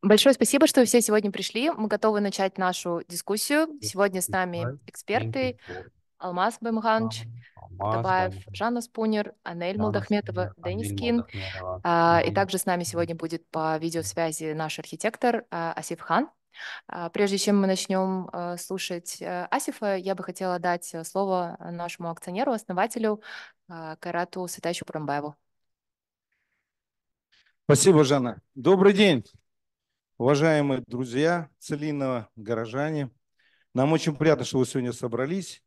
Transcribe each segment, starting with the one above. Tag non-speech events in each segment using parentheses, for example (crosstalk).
Большое спасибо, что вы все сегодня пришли. Мы готовы начать нашу дискуссию. Сегодня с нами эксперты Алмаз Баймуханович, Табаев, Жанна Спунер, Анель Молдахметова, Денис Кин. А, и также с нами сегодня будет по видеосвязи наш архитектор а, Асиф Хан. А, прежде чем мы начнем слушать э, Асифа, я бы хотела дать э, слово нашему акционеру, основателю Карату Светачу Прамбаеву. Спасибо, Жанна. Добрый день. Уважаемые друзья Целинова, горожане, нам очень приятно, что вы сегодня собрались.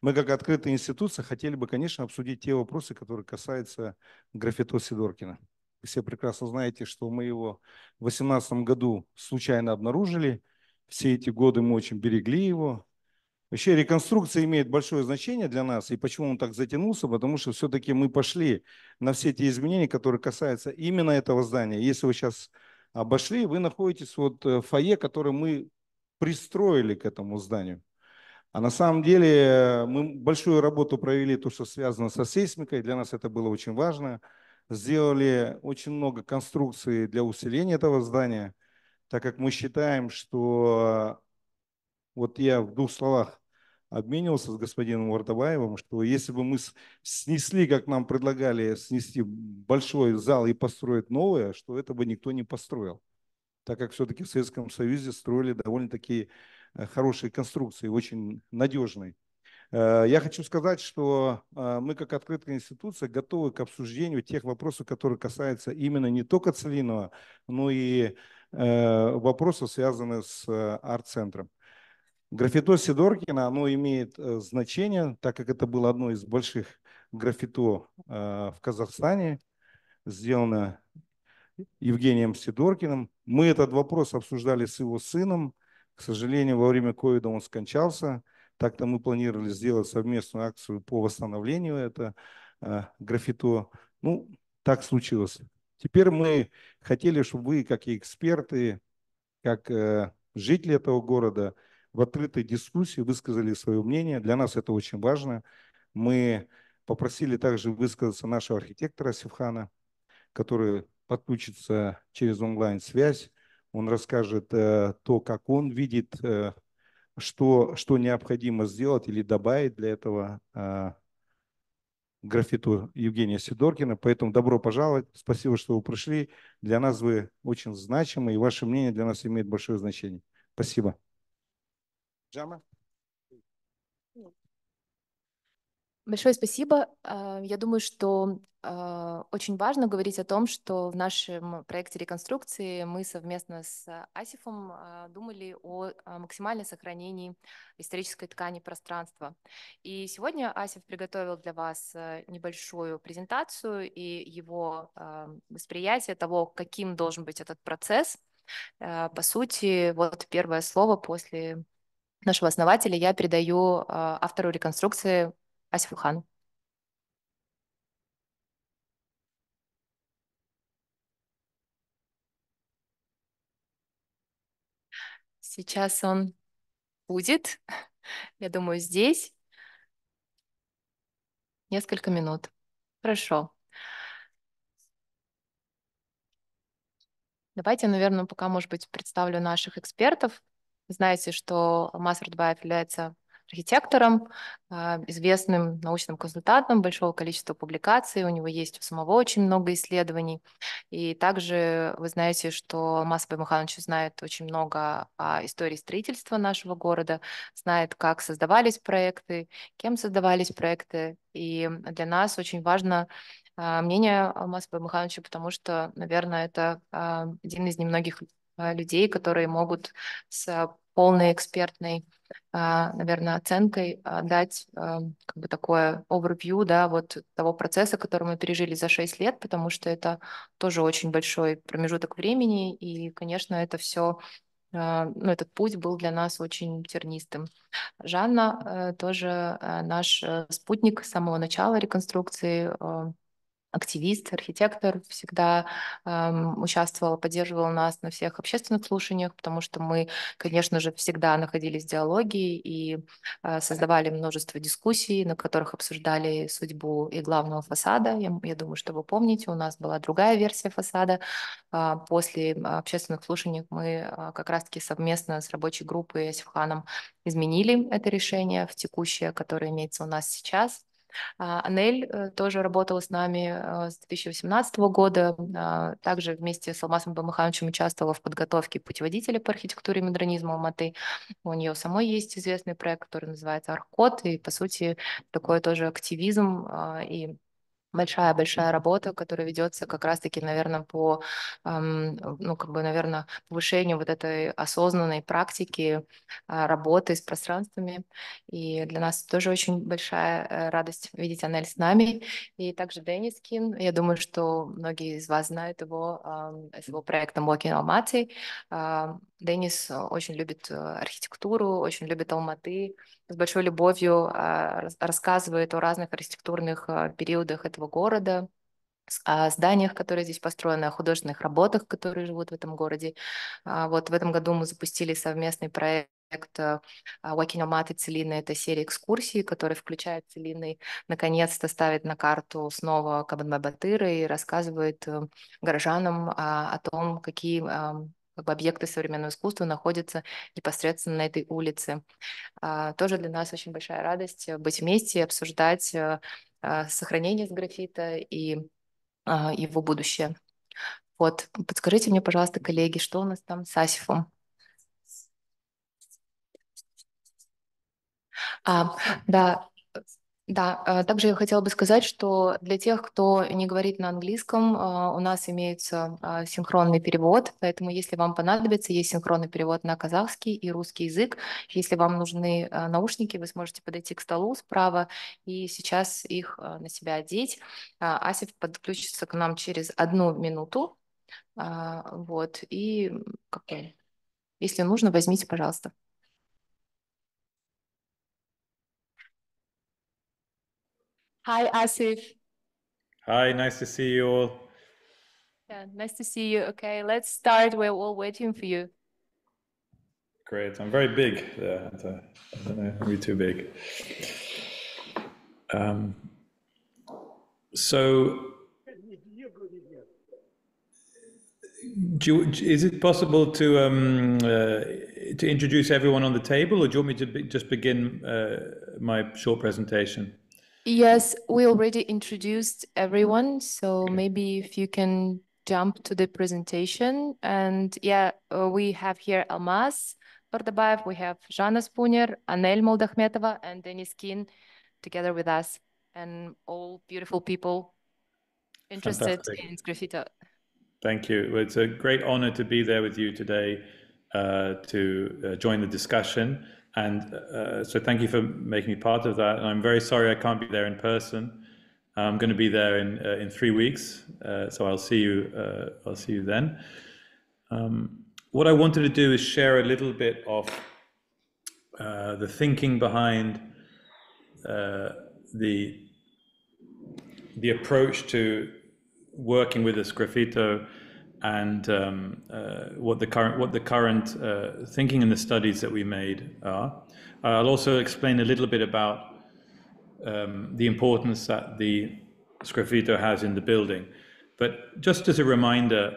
Мы, как открытая институция, хотели бы, конечно, обсудить те вопросы, которые касаются графито Сидоркина. Вы все прекрасно знаете, что мы его в 2018 году случайно обнаружили. Все эти годы мы очень берегли его. Вообще реконструкция имеет большое значение для нас. И почему он так затянулся? Потому что все-таки мы пошли на все те изменения, которые касаются именно этого здания. Если вы сейчас обошли, вы находитесь вот э, в фойе, который мы пристроили к этому зданию. А на самом деле э, мы большую работу провели, то, что связано со сейсмикой, для нас это было очень важно. Сделали очень много конструкций для усиления этого здания, так как мы считаем, что э, вот я в двух словах обменивался с господином Вардабаевым, что если бы мы снесли, как нам предлагали, снести большой зал и построить новое, что это бы никто не построил. Так как все-таки в Советском Союзе строили довольно-таки э, хорошие конструкции, очень надежные. Э, я хочу сказать, что э, мы как открытая институция готовы к обсуждению тех вопросов, которые касаются именно не только Целинова, но и вопросов, связанных с арт-центром. Графито Сидоркина, оно имеет э, значение, так как это было одно из больших графито э, в Казахстане, сделано Евгением Сидоркиным. Мы этот вопрос обсуждали с его сыном. К сожалению, во время ковида он скончался. Так-то мы планировали сделать совместную акцию по восстановлению этого э, графито. Ну, так случилось. Теперь мы хотели, чтобы вы, как и эксперты, как жители этого города – в открытой дискуссии высказали свое мнение. Для нас это очень важно. Мы попросили также высказаться нашего архитектора Севхана, который подключится через онлайн-связь. Он расскажет э, то, как он видит, э, что, что необходимо сделать или добавить для этого э, графиту Евгения Сидоркина. Поэтому добро пожаловать. Спасибо, что вы пришли. Для нас вы очень значимы, и ваше мнение для нас имеет большое значение. Спасибо. Джама? Большое спасибо. А, я думаю, что а, очень важно говорить о том, что в нашем проекте реконструкции мы совместно с Асифом а, думали о максимальном сохранении исторической ткани пространства. И сегодня Асиф приготовил для вас небольшую презентацию и его восприятие того, каким должен быть этот процесс. По сути, вот первое слово после нашего основателя, я передаю а, автору реконструкции Асифулхану. Сейчас он будет, я думаю, здесь. Несколько минут. Хорошо. Давайте, наверное, пока, может быть, представлю наших экспертов знаете, что Алмаз Радбаев является архитектором, а, известным научным консультантом большого количества публикаций. У него есть у самого очень много исследований. И также вы знаете, что Алмаз Баймаханович знает очень много о истории строительства нашего города, знает, как создавались проекты, кем создавались проекты. И для нас очень важно а, мнение Алмаза Баймахановича, потому что, наверное, это а, один из немногих людей, которые могут с полной экспертной, а, наверное, оценкой а, дать а, как бы такое overview, да, вот того процесса, который мы пережили за 6 лет, потому что это тоже очень большой промежуток времени, и, конечно, это все ну, этот путь был для нас очень тернистым. Жанна э, тоже э, наш э, спутник с самого начала реконструкции, активист, архитектор, всегда эм, участвовал, поддерживал нас на всех общественных слушаниях, потому что мы, конечно же, всегда находились в диалоге и э, создавали множество дискуссий, на которых обсуждали судьбу и главного фасада. Я, я думаю, что вы помните, у нас была другая версия фасада. Э, после общественных слушаний мы э, как раз-таки совместно с рабочей группой и Асифханом изменили это решение в текущее, которое имеется у нас сейчас. А, Анель э, тоже работала с нами э, с 2018 года, а, также вместе с Алмазом Бамахановичем участвовала в подготовке путеводителя по архитектуре и модернизму Алматы. У нее самой есть известный проект, который называется «Архкод», и, по сути, такой тоже активизм а, и большая-большая работа, которая ведется как раз-таки, наверное, по, ну, как бы, наверное, повышению вот этой осознанной практики а, работы с пространствами. И для нас тоже очень большая э, радость видеть Анель с нами. И также Денис Кин, я думаю, что многие из вас знают его, с его проектом Walking Almaty. Денис э, очень любит э, архитектуру, очень любит Алматы, с большой любовью а, рассказывает о разных архитектурных э, периодах этого города, о зданиях, которые здесь построены, о художественных работах, которые живут в этом городе. А, вот в этом году мы запустили совместный проект проект Walking Алматы Целины. Это серия экскурсий, которая включает Целины, наконец-то ставит на карту снова Кабанбабатыра и рассказывает горожанам а, о том, какие как бы объекты современного искусства находятся непосредственно на этой улице. А, тоже для нас очень большая радость э, быть вместе, обсуждать э, а, сохранение с графита и а, его будущее. Вот, подскажите мне, пожалуйста, коллеги, что у нас там с Асифом? А, да, да, а, также я хотела бы сказать, что для тех, кто не говорит на английском, а, у нас имеется а, синхронный перевод, поэтому если вам понадобится, есть синхронный перевод на казахский и русский язык. Если вам нужны наушники, вы сможете подойти к столу справа и сейчас их на себя одеть. Асиф подключится к нам через одну минуту. Вот, и если нужно, возьмите, пожалуйста. Hi, Asif. Hi, nice to see you all. Yeah, nice to see you. Okay, let's start. We're all waiting for you. Great. I'm very big. Yeah, I don't know, maybe too big. Um, so, do you, is it possible to um, uh, to introduce everyone on the table, or do you want me to be, just begin uh, my short presentation? Yes, we already introduced everyone, so maybe if you can jump to the presentation. And yeah, uh, we have here Almas BAF. we have Jana Spuner, Anel Moldakhmetova, and Denis Kin together with us, and all beautiful people interested Fantastic. in graffiti. Thank you. It's a great honor to be there with you today uh, to uh, join the discussion. And uh, so thank you for making me part of that. And I'm very sorry I can't be there in person. I'm going to be there in uh, in three weeks, uh, so I'll see you. Uh, I'll see you then. Um, what I wanted to do is share a little bit of uh, the thinking behind uh, the the approach to working with a sgraffito and um, uh, what the current what the current uh, thinking and the studies that we made are. Uh, I'll also explain a little bit about um, the importance that the scrafito has in the building. But just as a reminder,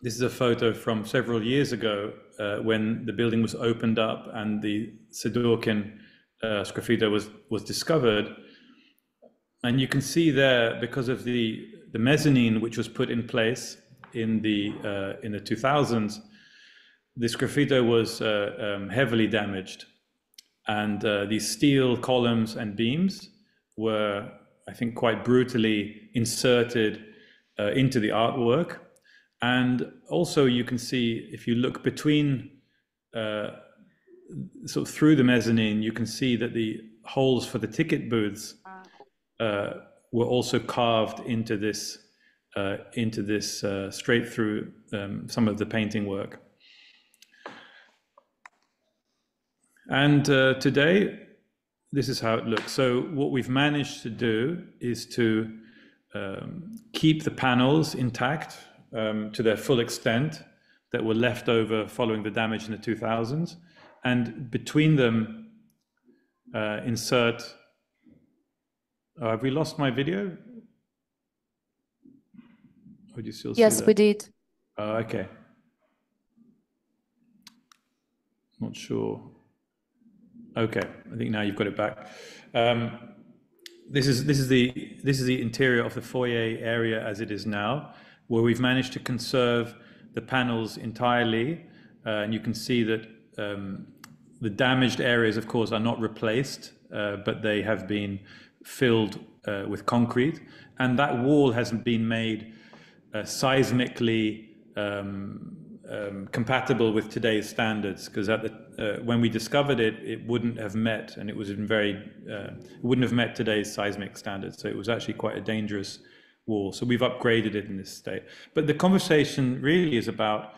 this is a photo from several years ago uh, when the building was opened up and the Sidorkin uh, scrafito was was discovered. And you can see there, because of the the mezzanine which was put in place in the uh, in the 2000s, this graffito was uh, um, heavily damaged, and uh, these steel columns and beams were, I think, quite brutally inserted uh, into the artwork. And also, you can see if you look between, uh, sort of through the mezzanine, you can see that the holes for the ticket booths uh, were also carved into this uh, into this uh, straight through um, some of the painting work. And uh, today, this is how it looks. So what we've managed to do is to um, keep the panels intact um, to their full extent that were left over following the damage in the 2000s, and between them uh, insert Oh, have we lost my video? Would you still yes, we did. Uh, okay. Not sure. Okay, I think now you've got it back. Um, this is this is the this is the interior of the foyer area as it is now, where we've managed to conserve the panels entirely, uh, and you can see that um, the damaged areas, of course, are not replaced, uh, but they have been filled uh, with concrete, and that wall hasn't been made uh, seismically um, um, compatible with today's standards. Because uh, when we discovered it, it wouldn't have met, and it was in very uh, wouldn't have met today's seismic standards. So it was actually quite a dangerous wall. So we've upgraded it in this state. But the conversation really is about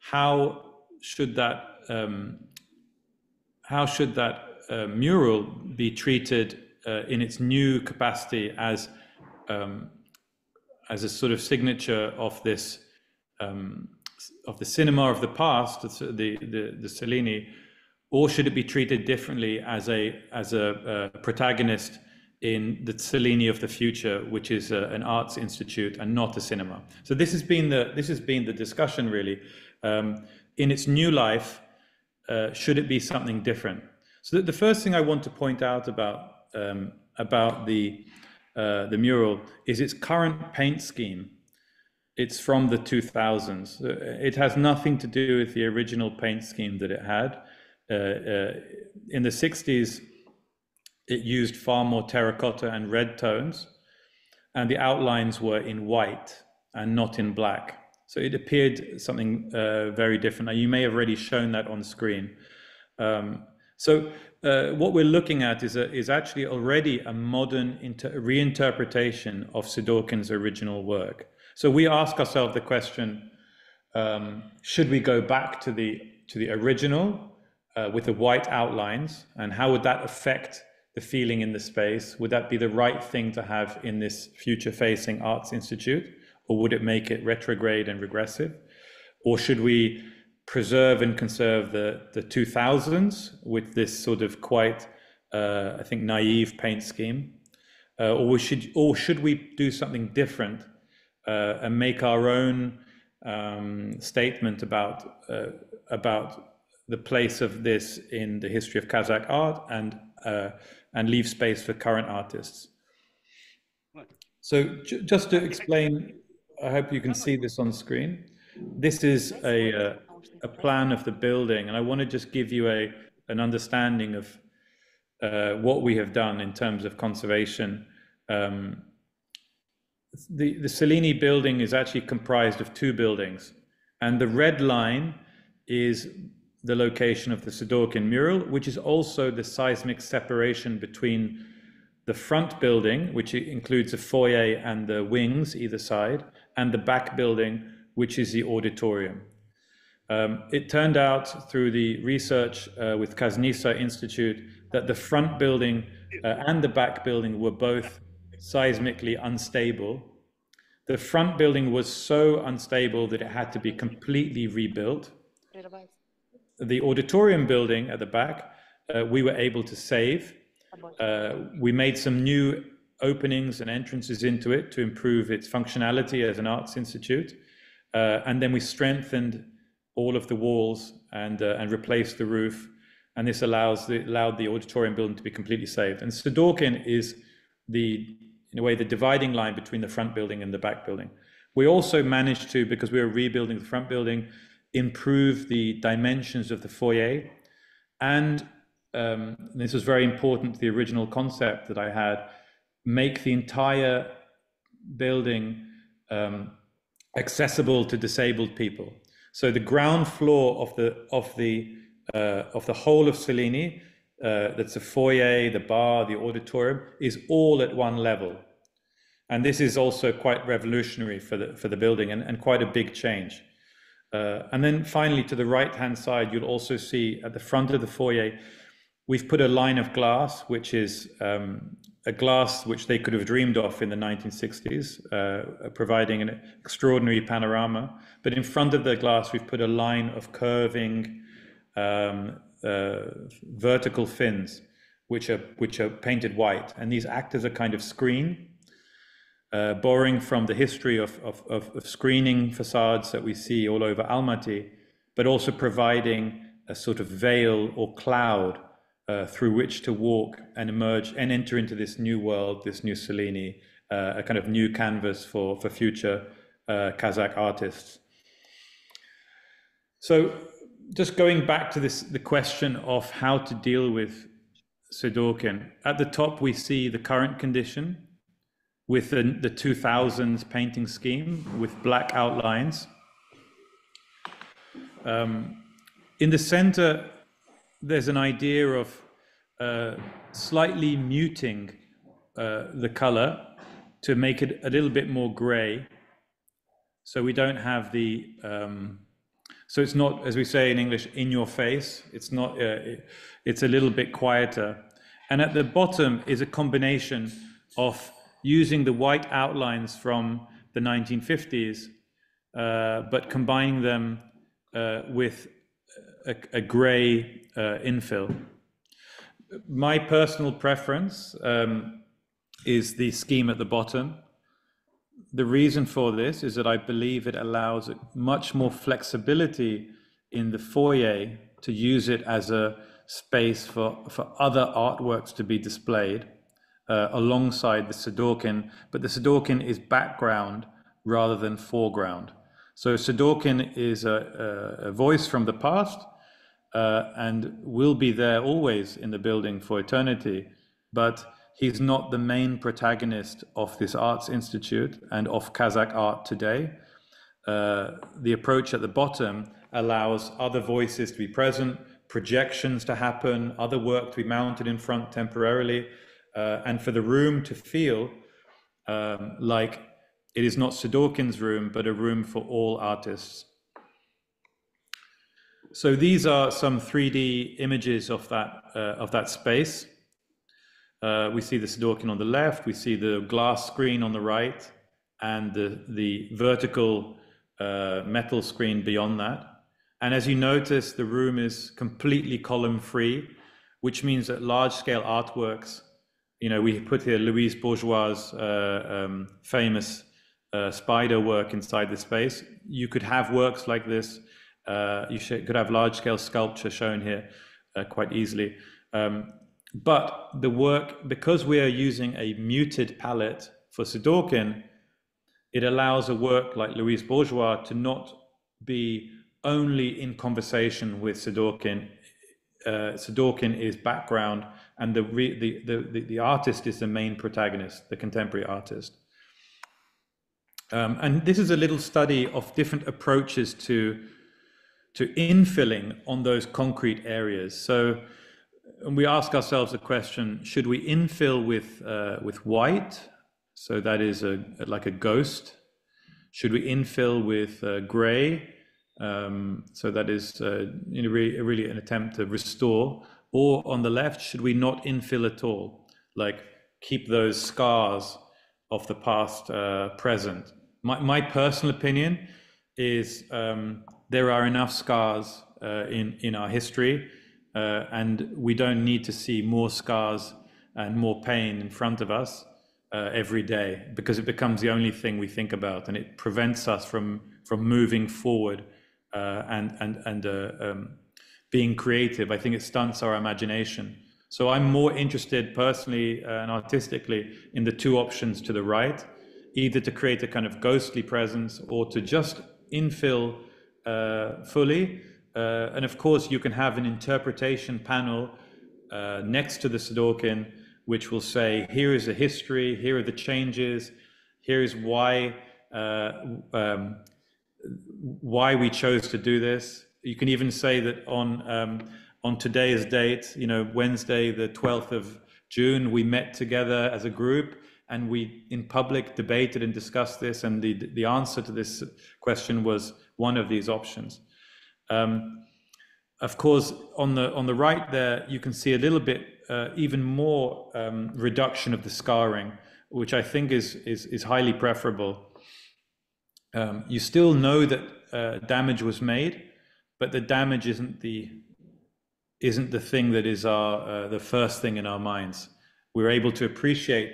how should that um, how should that uh, mural be treated uh, in its new capacity as um, as a sort of signature of this um, of the cinema of the past, the the, the Cellini, or should it be treated differently as a as a protagonist in the Cellini of the future, which is a, an arts institute and not a cinema? So this has been the this has been the discussion really. Um, in its new life, uh, should it be something different? So the first thing I want to point out about um, about the uh, the mural is its current paint scheme. It's from the 2000s. Uh, it has nothing to do with the original paint scheme that it had. Uh, uh, in the 60s, it used far more terracotta and red tones, and the outlines were in white and not in black. So it appeared something uh, very different. Now, you may have already shown that on screen. Um, so uh, what we're looking at is, a, is actually already a modern reinterpretation of Sidorkin's original work. So we ask ourselves the question, um, should we go back to the, to the original uh, with the white outlines? And how would that affect the feeling in the space? Would that be the right thing to have in this future-facing arts institute? Or would it make it retrograde and regressive? Or should we preserve and conserve the, the 2000s with this sort of quite, uh, I think, naive paint scheme? Uh, or, should, or should we do something different uh, and make our own um, statement about, uh, about the place of this in the history of Kazakh art and, uh, and leave space for current artists? So just to explain, I hope you can see this on screen. This is a, uh, a plan of the building, and I want to just give you a an understanding of uh, what we have done in terms of conservation. Um, the, the Cellini building is actually comprised of two buildings, and the red line is the location of the Sidorkin mural, which is also the seismic separation between the front building, which includes the foyer and the wings either side, and the back building, which is the auditorium. Um, it turned out through the research uh, with Kaznisa Institute that the front building uh, and the back building were both seismically unstable. The front building was so unstable that it had to be completely rebuilt. The auditorium building at the back, uh, we were able to save. Uh, we made some new openings and entrances into it to improve its functionality as an arts institute. Uh, and then we strengthened all of the walls and, uh, and replaced the roof. And this allows the, allowed the auditorium building to be completely saved. And Sudorkin is the, in a way, the dividing line between the front building and the back building. We also managed to, because we were rebuilding the front building, improve the dimensions of the foyer. And um, this was very important to the original concept that I had, make the entire building um, accessible to disabled people. So the ground floor of the of the uh, of the whole of Cellini, uh, that's the foyer, the bar, the auditorium, is all at one level, and this is also quite revolutionary for the for the building and, and quite a big change. Uh, and then finally, to the right hand side, you'll also see at the front of the foyer, we've put a line of glass, which is um, a glass which they could have dreamed of in the 1960s, uh, providing an extraordinary panorama. But in front of the glass, we've put a line of curving um, uh, vertical fins, which are which are painted white, and these act as a kind of screen. Uh, borrowing from the history of, of, of screening facades that we see all over Almaty, but also providing a sort of veil or cloud uh, through which to walk and emerge and enter into this new world, this new Cellini, uh, a kind of new canvas for, for future uh, Kazakh artists. So just going back to this, the question of how to deal with Sidorkin. At the top, we see the current condition with the, the 2000s painting scheme with black outlines. Um, in the center, there's an idea of uh, slightly muting uh, the color to make it a little bit more gray. So we don't have the, um, so it's not, as we say in English, in your face. It's not, uh, it's a little bit quieter. And at the bottom is a combination of using the white outlines from the 1950s, uh, but combining them uh, with a, a gray uh, infill. My personal preference um, is the scheme at the bottom. The reason for this is that I believe it allows much more flexibility in the foyer to use it as a space for, for other artworks to be displayed uh, alongside the Sidorkin, but the Sidorkin is background rather than foreground. So Sidorkin is a, a, a voice from the past uh, and will be there always in the building for eternity. But he's not the main protagonist of this arts institute and of Kazakh art today. Uh, the approach at the bottom allows other voices to be present, projections to happen, other work to be mounted in front temporarily, uh, and for the room to feel um, like it is not Sidorkin's room, but a room for all artists. So these are some 3D images of that, uh, of that space. Uh, we see the Sidorkin on the left, we see the glass screen on the right, and the, the vertical uh, metal screen beyond that. And as you notice, the room is completely column-free, which means that large-scale artworks, you know, we put here Louise Bourgeois' uh, um, famous uh, spider work inside the space. You could have works like this uh, you should, could have large scale sculpture shown here uh, quite easily. Um, but the work, because we are using a muted palette for Sidorkin, it allows a work like Louise Bourgeois to not be only in conversation with Sidorkin. Uh, Sidorkin is background, and the, re, the, the, the, the artist is the main protagonist, the contemporary artist. Um, and this is a little study of different approaches to to infilling on those concrete areas. So we ask ourselves the question: Should we infill with uh, with white? So that is a like a ghost. Should we infill with uh, grey? Um, so that is uh, really, really an attempt to restore. Or on the left, should we not infill at all? Like keep those scars of the past uh, present. My, my personal opinion is um, there are enough scars uh, in, in our history, uh, and we don't need to see more scars and more pain in front of us uh, every day because it becomes the only thing we think about and it prevents us from, from moving forward uh, and, and, and uh, um, being creative. I think it stunts our imagination. So I'm more interested personally uh, and artistically in the two options to the right, either to create a kind of ghostly presence or to just infill uh, fully. Uh, and of course, you can have an interpretation panel uh, next to the Sudokin, which will say, here is the history, here are the changes, here is why, um, why we chose to do this. You can even say that on, um, on today's date, you know, Wednesday, the 12th of June, we met together as a group and we in public debated and discussed this. And the, the answer to this question was one of these options. Um, of course, on the on the right there, you can see a little bit uh, even more um, reduction of the scarring, which I think is is, is highly preferable. Um, you still know that uh, damage was made, but the damage isn't the isn't the thing that is our uh, the first thing in our minds. We're able to appreciate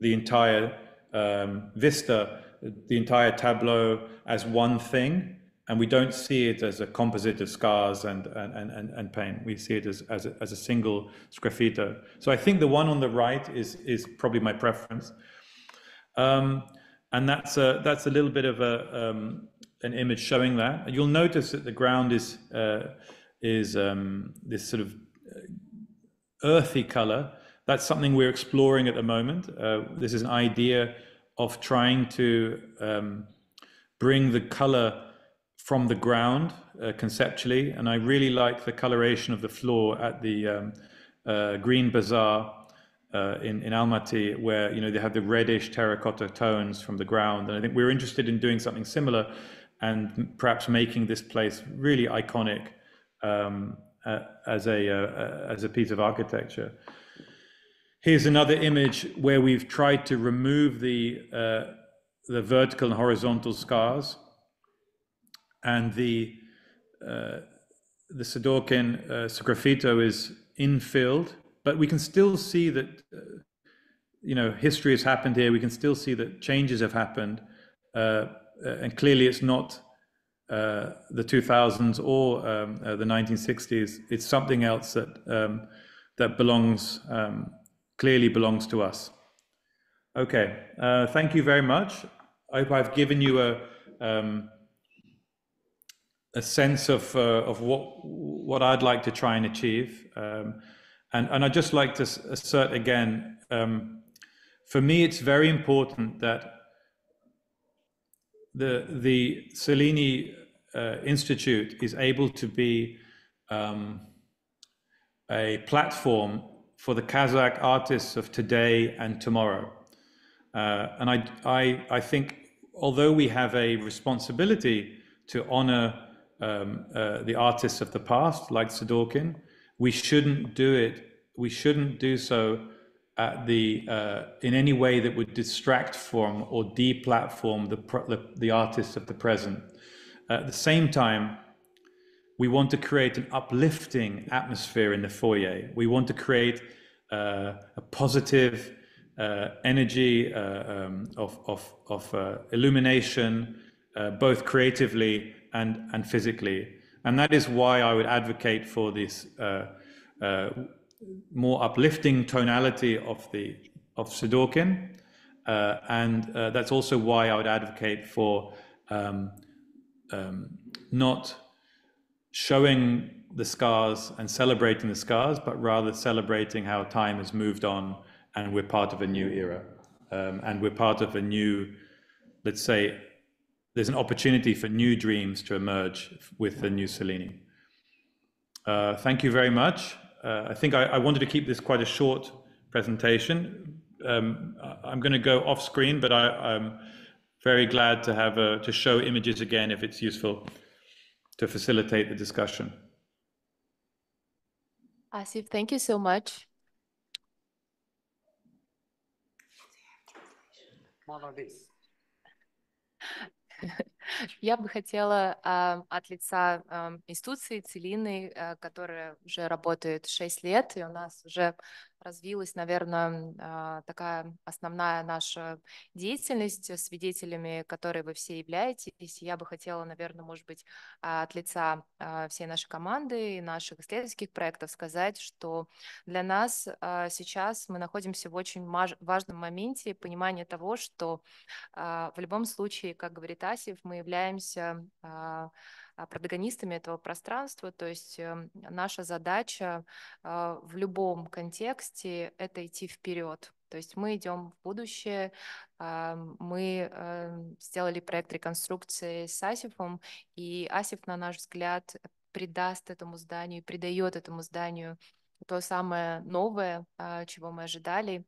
the entire um, vista the entire tableau as one thing, and we don't see it as a composite of scars and, and, and, and pain. We see it as, as, a, as a single sgraffito. So I think the one on the right is, is probably my preference. Um, and that's a, that's a little bit of a, um, an image showing that. You'll notice that the ground is, uh, is um, this sort of uh, earthy color. That's something we're exploring at the moment. Uh, this is an idea of trying to um, bring the color from the ground uh, conceptually, and I really like the coloration of the floor at the um, uh, Green Bazaar uh, in, in Almaty, where you know they have the reddish terracotta tones from the ground, and I think we are interested in doing something similar, and perhaps making this place really iconic um, as uh, a as a piece of architecture. Here's another image where we've tried to remove the, uh, the vertical and horizontal scars. And the, uh, the Sidorkin uh, Sgraffito is infilled, but we can still see that, uh, you know, history has happened here. We can still see that changes have happened. Uh, uh, and clearly it's not uh, the 2000s or um, uh, the 1960s. It's something else that um, that belongs um, clearly belongs to us. Okay, uh, thank you very much. I hope I've given you a, um, a sense of, uh, of what, what I'd like to try and achieve. Um, and, and I'd just like to assert again, um, for me, it's very important that the, the Cellini uh, Institute is able to be um, a platform for the Kazakh artists of today and tomorrow. Uh, and I, I, I think, although we have a responsibility to honor um, uh, the artists of the past, like Sidorkin, we shouldn't do it. We shouldn't do so at the uh, in any way that would distract from or deplatform the the, the artists of the present. At the same time, we want to create an uplifting atmosphere in the foyer. We want to create uh, a positive uh, energy uh, um, of, of, of uh, illumination, uh, both creatively and, and physically. And that is why I would advocate for this uh, more uplifting tonality of, the, of Sidorkin. and that's also why I would advocate for um, um, not showing the scars and celebrating the scars, but rather celebrating how time has moved on and we're part of a new era. Um, and we're part of a new, let's say, there's an opportunity for new dreams to emerge with the new Cellini. Uh, thank you very much. Uh, I think I, I, wanted to keep this quite a short presentation. Um, I'm going to go off screen, but I, am very glad to have a, to show images again if it's useful. to facilitate the discussion. Asif, thank you so much. (laughs) Я бы хотела э, от лица э, институции Целины, э, которая уже работает 6 лет, и у нас уже развилась, наверное, а, такая основная наша деятельность, э, свидетелями которые вы все являетесь. Я бы хотела, наверное, может быть, а, от лица а, всей нашей команды и наших исследовательских проектов сказать, что для нас сейчас мы находимся в очень важном моменте понимания того, что в любом случае, как говорит Асев, мы являемся а, протагонистами этого пространства. То есть эм, наша задача а, в любом контексте — это идти вперед. То есть мы идем в будущее, а, мы эм, сделали проект реконструкции с Асифом, и Асиф, на наш взгляд, придаст этому зданию, придает этому зданию то самое новое, чего мы ожидали,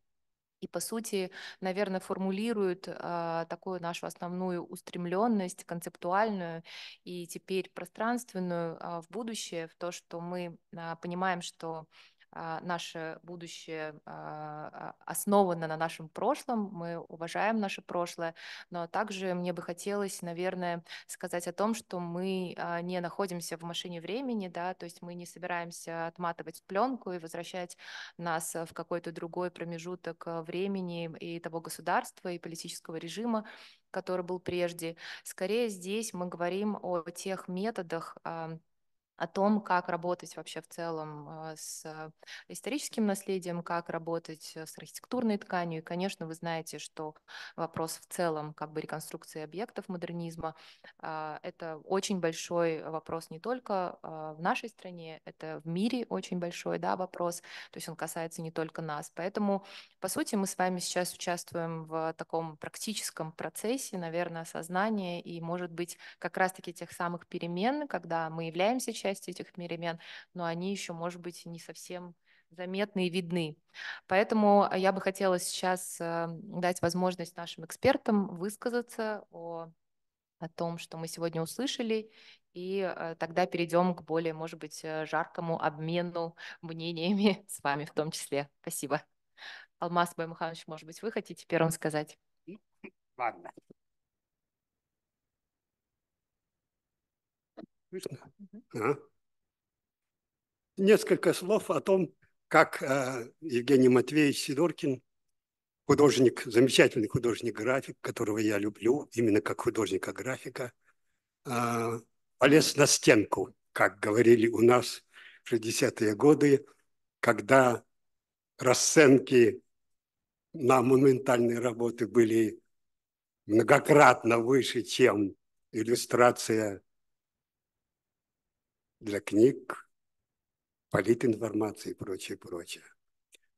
и, по сути, наверное, формулирует э, а, такую нашу основную устремленность концептуальную и теперь пространственную э, в будущее, в то, что мы э, понимаем, что а, наше будущее а, а, основано на нашем прошлом, мы уважаем наше прошлое, но также мне бы хотелось, наверное, сказать о том, что мы не находимся в машине времени, да, то есть мы не собираемся отматывать пленку и возвращать нас в какой-то другой промежуток времени и того государства, и политического режима, который был прежде. Скорее здесь мы говорим о тех методах, о том, как работать вообще в целом а, с а, историческим наследием, как работать э, с архитектурной тканью. И, конечно, вы знаете, что вопрос в целом как бы реконструкции объектов модернизма а, – это очень большой вопрос не только в нашей стране, это в мире очень большой да, вопрос, то есть он касается не только нас. Поэтому, по сути, мы с вами сейчас участвуем в таком практическом процессе, наверное, осознания и, может быть, как раз-таки тех самых перемен, когда мы являемся частью часть этих перемен, но они еще, может быть, не совсем заметны и видны. Поэтому э, я бы хотела сейчас э, дать возможность нашим экспертам высказаться о, о том, что мы сегодня услышали, и э, тогда перейдем к более, может быть, жаркому обмену мнениями (laughs) с вами в том числе. Спасибо. Алмаз Баймуханович, может быть, вы хотите первым сказать? Ладно. Несколько слов о том, как э, Евгений Матвеевич Сидоркин, художник, замечательный художник-график, которого я люблю, именно как художника-графика, э, полез на стенку, как говорили у нас в 60-е годы, когда расценки на монументальные работы были многократно выше, чем иллюстрация для книг, политинформации и прочее, прочее.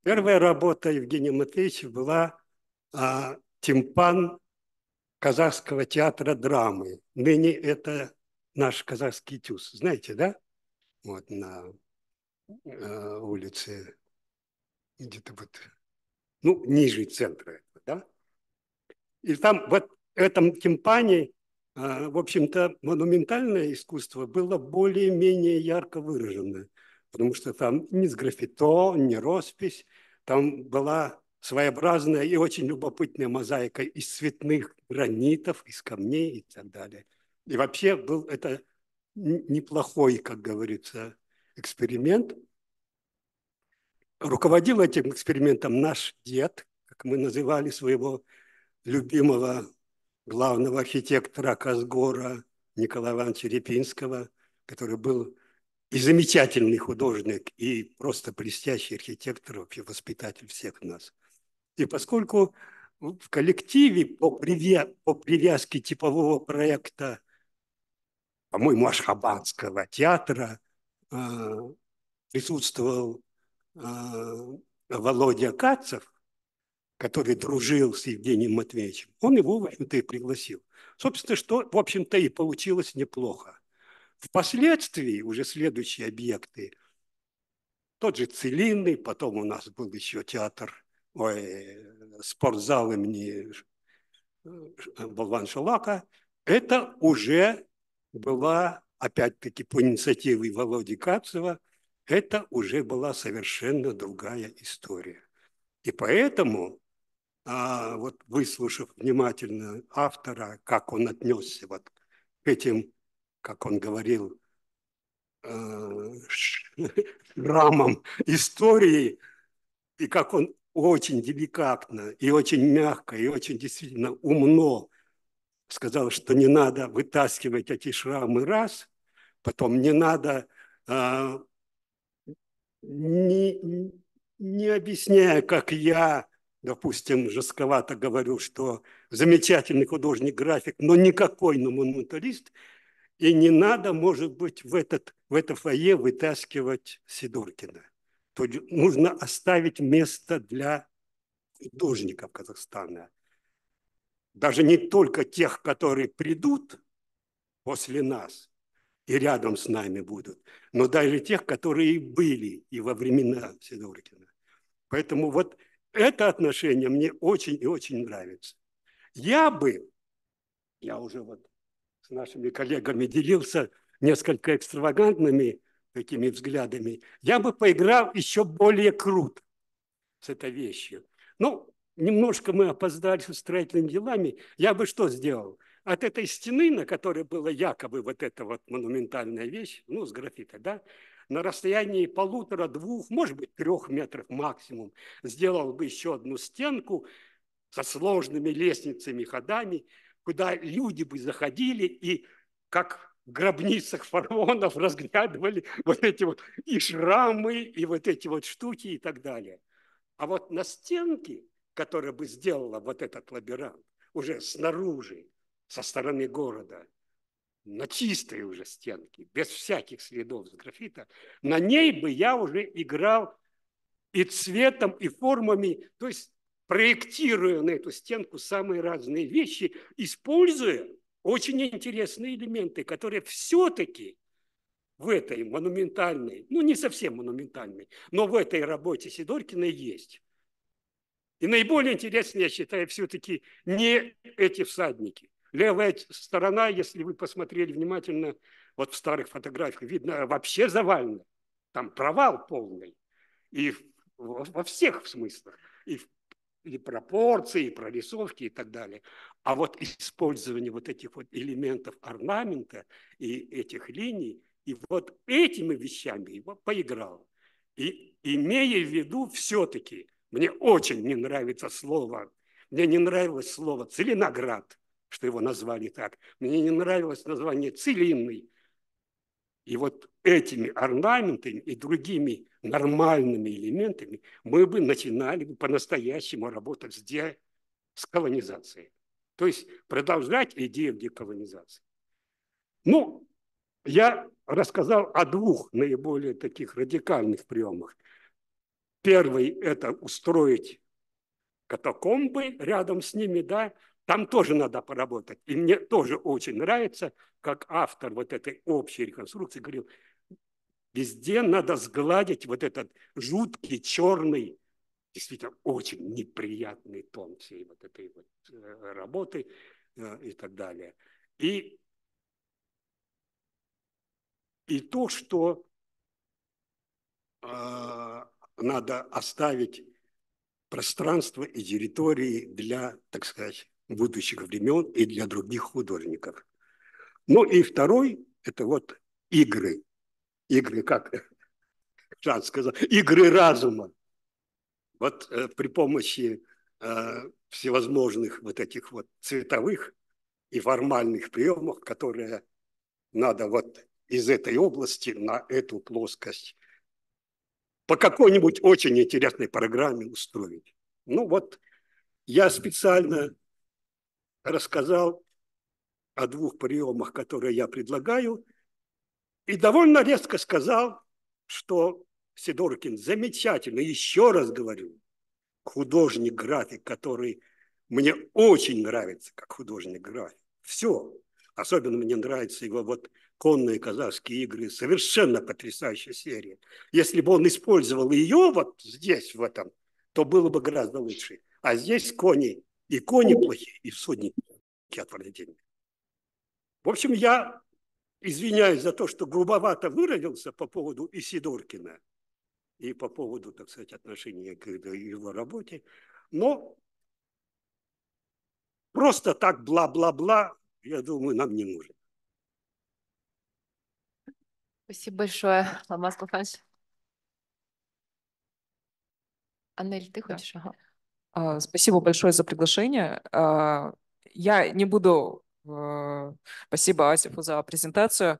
Первая работа Евгения Матвеевича была а, «Тимпан казахского театра драмы». Ныне это наш казахский тюз, знаете, да? Вот на э, улице, где-то вот, ну, ниже центра, да? И там вот в этом тимпане а, в общем-то, монументальное искусство было более-менее ярко выражено, потому что там ни с граффито, ни роспись, там была своеобразная и очень любопытная мозаика из цветных гранитов, из камней и так далее. И вообще был это неплохой, как говорится, эксперимент. Руководил этим экспериментом наш дед, как мы называли своего любимого главного архитектора Казгора Николая Ивановича Репинского, который был и замечательный художник, и просто блестящий архитектор, вообще воспитатель всех нас. И поскольку в коллективе по, привя... по привязке типового проекта, по-моему, Ашхабадского театра э, присутствовал э, Володя Кацев, который дружил с Евгением Матвеевичем, он его, в общем-то, и пригласил. Собственно, что, в общем-то, и получилось неплохо. Впоследствии уже следующие объекты, тот же Целинный, потом у нас был еще театр, ой, спортзал имени э, Болван Шалака, это уже была, опять-таки, по инициативе Володи Кацева, это уже была совершенно другая история. И поэтому а вот выслушав внимательно автора, как он отнесся вот к этим, как он говорил, э, (laughs) истории, и как он очень деликатно и очень мягко и очень действительно умно сказал, что не надо вытаскивать эти шрамы раз, потом не надо э, не, не объясняя, как я допустим, жестковато говорю, что замечательный художник-график, но никакой не монументалист, и не надо, может быть, в, этот, в это фойе вытаскивать Сидоркина. То есть нужно оставить место для художников Казахстана. Даже не только тех, которые придут после нас и рядом с нами будут, но даже тех, которые и были и во времена Сидоркина. Поэтому вот это отношение мне очень и очень нравится. Я бы, я уже вот с нашими коллегами делился несколько экстравагантными такими взглядами, я бы поиграл еще более круто с этой вещью. Ну, немножко мы опоздали с строительными делами. Я бы что сделал? От этой стены, на которой была якобы вот эта вот монументальная вещь, ну, с графита, да, на расстоянии полутора-двух, может быть, трех метров максимум, сделал бы еще одну стенку со сложными лестницами, ходами, куда люди бы заходили и как в гробницах фараонов разглядывали вот эти вот и шрамы, и вот эти вот штуки и так далее. А вот на стенке, которая бы сделала вот этот лабиринт уже снаружи, со стороны города – на чистой уже стенке, без всяких следов с графита, на ней бы я уже играл и цветом, и формами, то есть проектируя на эту стенку самые разные вещи, используя очень интересные элементы, которые все-таки в этой монументальной, ну не совсем монументальной, но в этой работе Сидоркина есть. И наиболее интересно, я считаю, все-таки не эти всадники, Левая сторона, если вы посмотрели внимательно, вот в старых фотографиях, видно, вообще завалено. Там провал полный. И во всех смыслах. И в и пропорции, и прорисовки и так далее. А вот использование вот этих вот элементов орнамента и этих линий, и вот этими вещами его поиграл. И имея в виду все-таки, мне очень не нравится слово, мне не нравилось слово «целиноград» что его назвали так. Мне не нравилось название «целинный». И вот этими орнаментами и другими нормальными элементами мы бы начинали по-настоящему работать с, ди с колонизацией. То есть продолжать идею деколонизации. Ну, я рассказал о двух наиболее таких радикальных приемах. Первый – это устроить катакомбы рядом с ними, да, там тоже надо поработать. И мне тоже очень нравится, как автор вот этой общей реконструкции говорил, везде надо сгладить вот этот жуткий, черный, действительно очень неприятный тон всей вот этой вот э, работы э, и так далее. И, и то, что э, надо оставить пространство и территории для, так сказать, будущих времен и для других художников. Ну и второй – это вот игры. Игры, как (laughs) Жан сказал, игры разума. Вот э, при помощи э, всевозможных вот этих вот цветовых и формальных приемов, которые надо вот из этой области на эту плоскость по какой-нибудь очень интересной программе устроить. Ну вот я специально рассказал о двух приемах, которые я предлагаю, и довольно резко сказал, что Сидоркин замечательно, еще раз говорю, художник-график, который мне очень нравится, как художник-график. Все. Особенно мне нравятся его вот конные казахские игры. Совершенно потрясающая серия. Если бы он использовал ее вот здесь, в этом, то было бы гораздо лучше. А здесь кони и кони плохие, и всадники отвратительные. В общем, я извиняюсь за то, что грубовато выразился по поводу Исидоркина и по поводу, так сказать, отношения к его работе, но просто так бла-бла-бла, я думаю, нам не нужно. Спасибо большое, Ламас Луфанович. Аннель, ты хочешь? Да. Ага. А, спасибо большое за приглашение. А, я не буду... Э, спасибо Асифу за презентацию.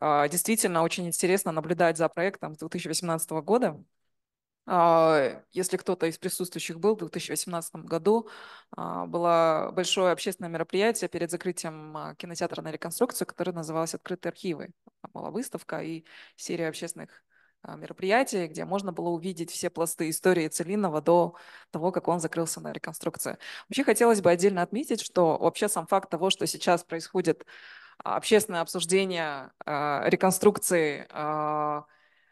А, действительно, очень интересно наблюдать за проектом 2018 года. Если кто-то из присутствующих был в 2018 году, было большое общественное мероприятие перед закрытием кинотеатра на реконструкцию, которое называлось «Открытые архивы». Там была выставка и серия общественных а, мероприятий, где можно было увидеть все пласты истории Целинова до того, как он закрылся на реконструкцию. Вообще хотелось бы отдельно отметить, что вообще сам факт того, что сейчас происходит а, общественное обсуждение э, реконструкции э,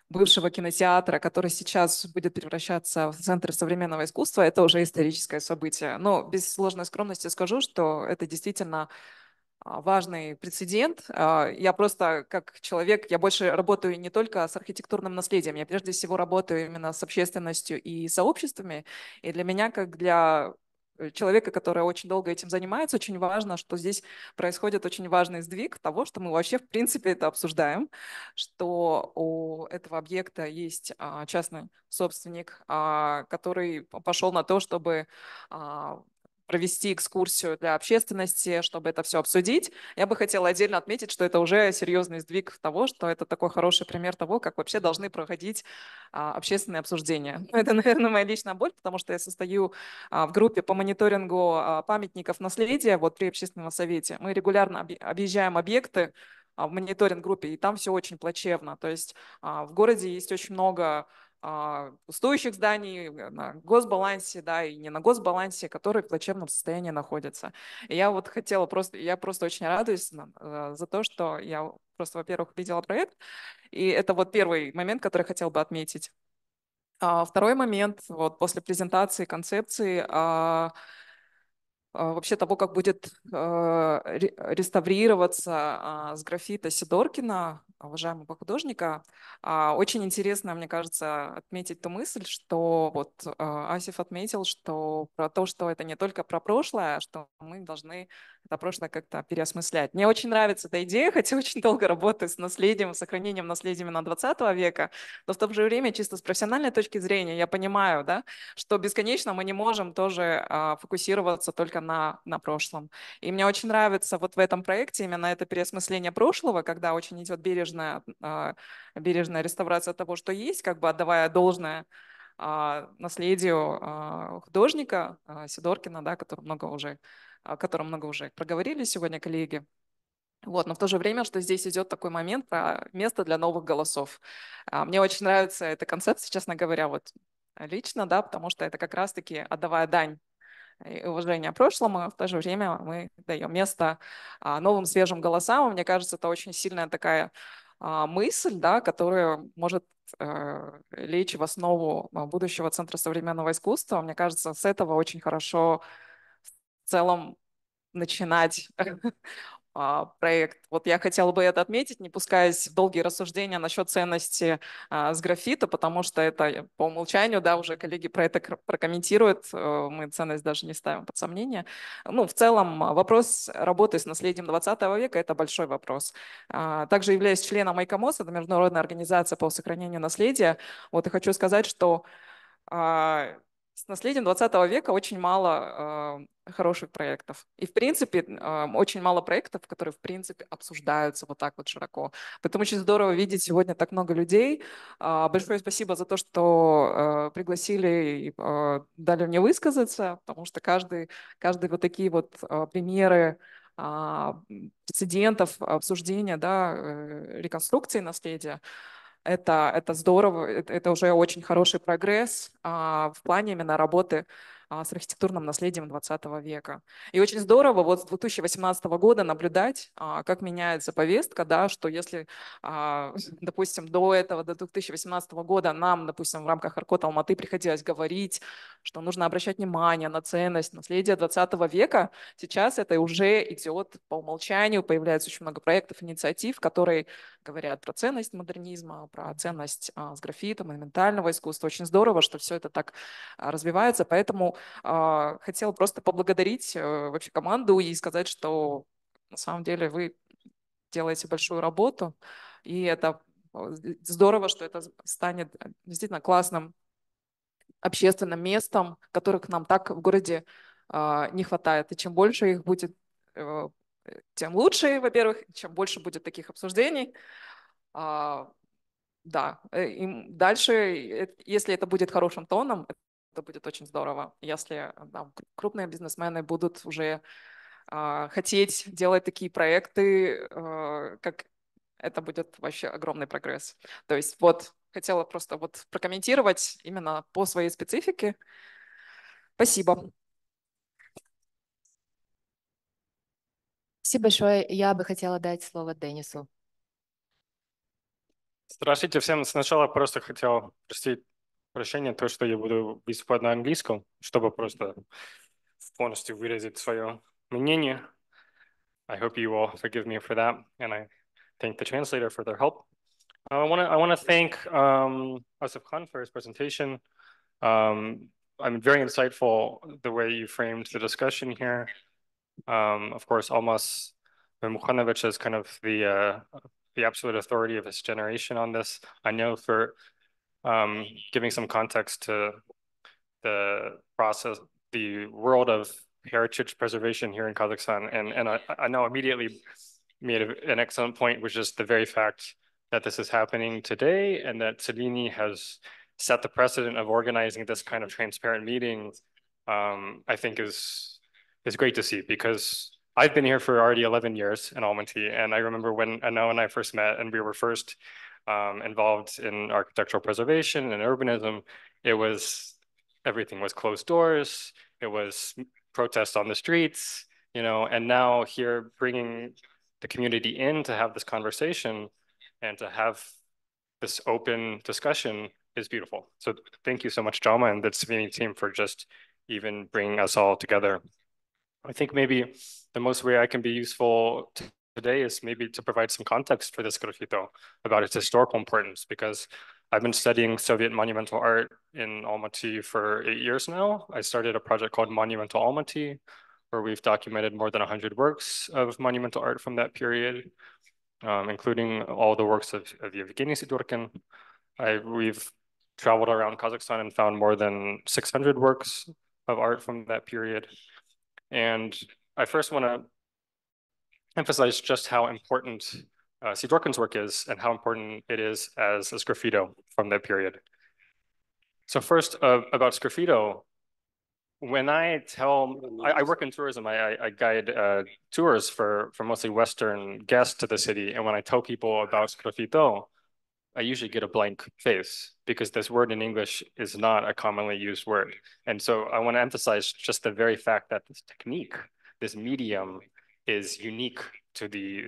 бывшего кинотеатра, который сейчас будет превращаться в центр современного искусства, это уже историческое событие. Но без сложной скромности скажу, что это действительно а, важный прецедент. А, я просто как человек, я больше работаю не только с архитектурным наследием, я прежде всего работаю именно с общественностью и сообществами. И для меня, как для э, человека, который очень долго этим занимается, очень важно, что здесь происходит очень важный сдвиг того, что мы вообще в принципе это обсуждаем, что у этого объекта есть а, частный собственник, который пошел на то, чтобы провести экскурсию для общественности, чтобы это все обсудить. Я бы хотела отдельно отметить, что это уже серьезный сдвиг того, что это такой хороший пример того, как вообще должны проходить а, общественные обсуждения. (laughs) Это, наверное, моя личная боль, потому что я состою а, в группе по мониторингу а, памятников наследия вот при общественном совете. Мы регулярно объезжаем объекты, в мониторинг-группе, и там все очень плачевно. То есть в городе есть очень много а, пустующих зданий э, на госбалансе, да, и не на госбалансе, которые в плачевном состоянии находятся. И я вот хотела просто, я просто очень радуюсь э, за то, что я просто, во-первых, видела проект, и это вот первый момент, который хотел бы отметить. А, второй момент, вот после презентации концепции, а, вообще того, как будет э, реставрироваться с графита Сидоркина уважаемого художника. А, очень интересно, мне кажется, отметить ту мысль, что вот а, Асиф отметил, что про то, что это не только про прошлое, а что мы должны это прошлое как-то переосмыслять. Мне очень нравится эта идея, (laughs) хотя очень долго работаю с наследием, сохранением наследиями на 20 века, но в то же время чисто с профессиональной точки зрения я понимаю, да, что бесконечно мы не можем тоже фокусироваться только на, на прошлом. И мне очень нравится вот в этом проекте именно это переосмысление прошлого, когда очень идет бережно бережная, а, бережная реставрация того, что есть, как бы отдавая должное а, наследию а, художника Сидоркина, да, который много уже, о котором много уже проговорили сегодня коллеги. Вот, но в то же время, что здесь идет такой момент про место для новых голосов. Мне очень нравится эта концепция, честно говоря, вот лично, да, потому что это как раз-таки отдавая дань и уважение прошлому, а в то же время мы даем место а, новым свежим голосам. Мне кажется, это очень сильная такая а, мысль, да, которая может э, лечь в основу будущего Центра современного искусства. Мне кажется, с этого очень хорошо в целом начинать (laughs) а, проект. Вот я хотела бы это отметить, не пускаясь в долгие рассуждения насчет ценности а, с графита, потому что это по умолчанию, да, уже коллеги про это прокомментируют, э, мы ценность даже не ставим под сомнение. Ну, в целом, а, вопрос работы с наследием 20 века – это большой вопрос. также являюсь членом ICOMOS, это международная организация по сохранению наследия, вот и хочу сказать, что с наследием 20 века очень мало э, хороших проектов. И, в принципе, э, очень мало проектов, которые, в принципе, обсуждаются вот так вот широко. Поэтому очень здорово видеть сегодня так много людей. Э, большое спасибо за то, что э, пригласили и э, дали мне высказаться, потому что каждый, каждый вот такие вот э, примеры э, прецедентов обсуждения да, э, реконструкции наследия, это, это здорово, это, это уже очень хороший прогресс а, в плане именно работы а, с архитектурным наследием 20 века. И очень здорово вот с 2018 года наблюдать, а, как меняется повестка, да, что если, а, (laughs) допустим, до этого, до 2018 года нам, допустим, в рамках Аркот Алматы приходилось говорить, что нужно обращать внимание на ценность наследия 20 века, сейчас это уже идет по умолчанию, появляется очень много проектов, инициатив, которые говорят про ценность модернизма, про ценность с графитом, монументального искусства. Очень здорово, что все это так развивается, поэтому э, хотела просто поблагодарить э, вообще команду и сказать, что на самом деле вы делаете большую работу, и это здорово, что это станет э, действительно классным общественным местом, которых нам так в городе э, не хватает. И чем больше их будет, э, тем лучше, во-первых, чем больше будет таких обсуждений. А, э, да, и дальше, э, если это будет хорошим тоном, это будет очень здорово, если там, крупные бизнесмены будут уже э, хотеть делать такие проекты, э, как это будет вообще огромный прогресс. То есть вот хотела просто вот прокомментировать именно по своей специфике. Спасибо. Спасибо большое. Я бы хотела дать слово Денису. Здравствуйте всем. Сначала просто хотел простить прощения, то, что я буду выступать на английском, чтобы просто полностью выразить свое мнение. I hope you all forgive me for that, and I thank the translator for their help. Uh, I want to I want to thank um, Asif Khan for his presentation. Um, I'm very insightful the way you framed the discussion here. Um, of course, Almas Mukhanovic is kind of the uh, the absolute authority of his generation on this. I know for um, giving some context to the process, the world of heritage preservation here in Kazakhstan. And, and I, I know immediately made an excellent point, which is the very fact that this is happening today and that Cellini has set the precedent of organizing this kind of transparent meeting, um, I think is, is great to see because I've been here for already 11 years in Almaty. And I remember when Anna and I first met and we were first um, involved in architectural preservation and urbanism. It was, everything was closed doors. It was protests on the streets, you know, and now here bringing the community in to have this conversation and to have this open discussion is beautiful. So thank you so much, Jama and the Savini team for just even bringing us all together. I think maybe the most way I can be useful today is maybe to provide some context for this graffito about its historical importance, because I've been studying Soviet monumental art in Almaty for eight years now. I started a project called Monumental Almaty, where we've documented more than 100 works of monumental art from that period, um, including all the works of, of Yevgeny Sidorkin. I, we've traveled around Kazakhstan and found more than 600 works of art from that period. And I first want to emphasize just how important uh, C. Dworkin's work is and how important it is as, as graffito from that period. So first uh, about graffito. when I tell, I, I, work in tourism, I, I guide uh, tours for, for mostly Western guests to the city. And when I tell people about graffito, I usually get a blank face because this word in English is not a commonly used word. And so I want to emphasize just the very fact that this technique, this medium is unique to the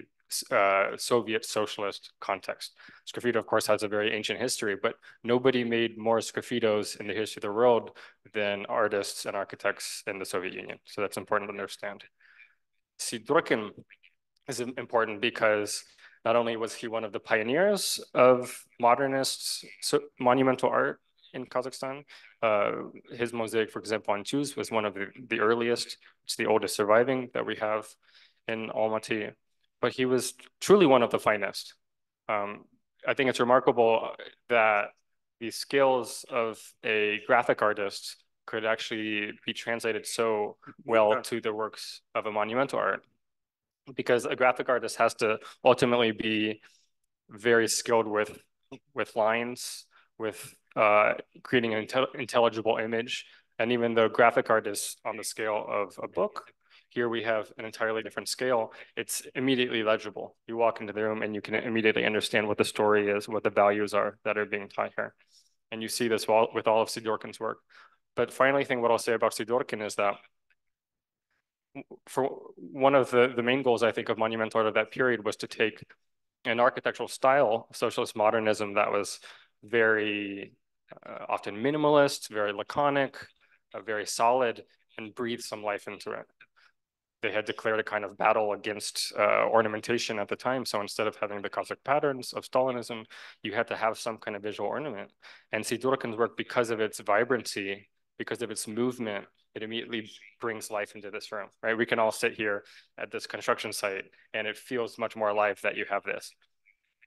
uh, Soviet socialist context. Sgraffito, of course, has a very ancient history, but nobody made more sgraffitos in the history of the world than artists and architects in the Soviet Union. So that's important to understand. Sidorkin is important because not only was he one of the pioneers of modernist so monumental art in Kazakhstan, uh, his mosaic, for example, on Choose was one of the, the earliest, it's the oldest surviving that we have in Almaty, but he was truly one of the finest. Um, I think it's remarkable that the skills of a graphic artist could actually be translated so well to the works of a monumental art because a graphic artist has to ultimately be very skilled with with lines with uh, creating an intel intelligible image and even though graphic artists on the scale of a book here we have an entirely different scale. It's immediately legible. You walk into the room and you can immediately understand what the story is, what the values are that are being taught here. And you see this with all of Sidorkin's work. But finally, thing what I'll say about Sidorkin is that for one of the, the main goals, I think, of monumental art of that period was to take an architectural style of socialist modernism that was very uh, often minimalist, very laconic, uh, very solid, and breathe some life into it they had declared a kind of battle against uh, ornamentation at the time. So instead of having the Cossack patterns of Stalinism, you had to have some kind of visual ornament. And Sidorkin's work, because of its vibrancy, because of its movement, it immediately brings life into this room, right? We can all sit here at this construction site and it feels much more alive that you have this.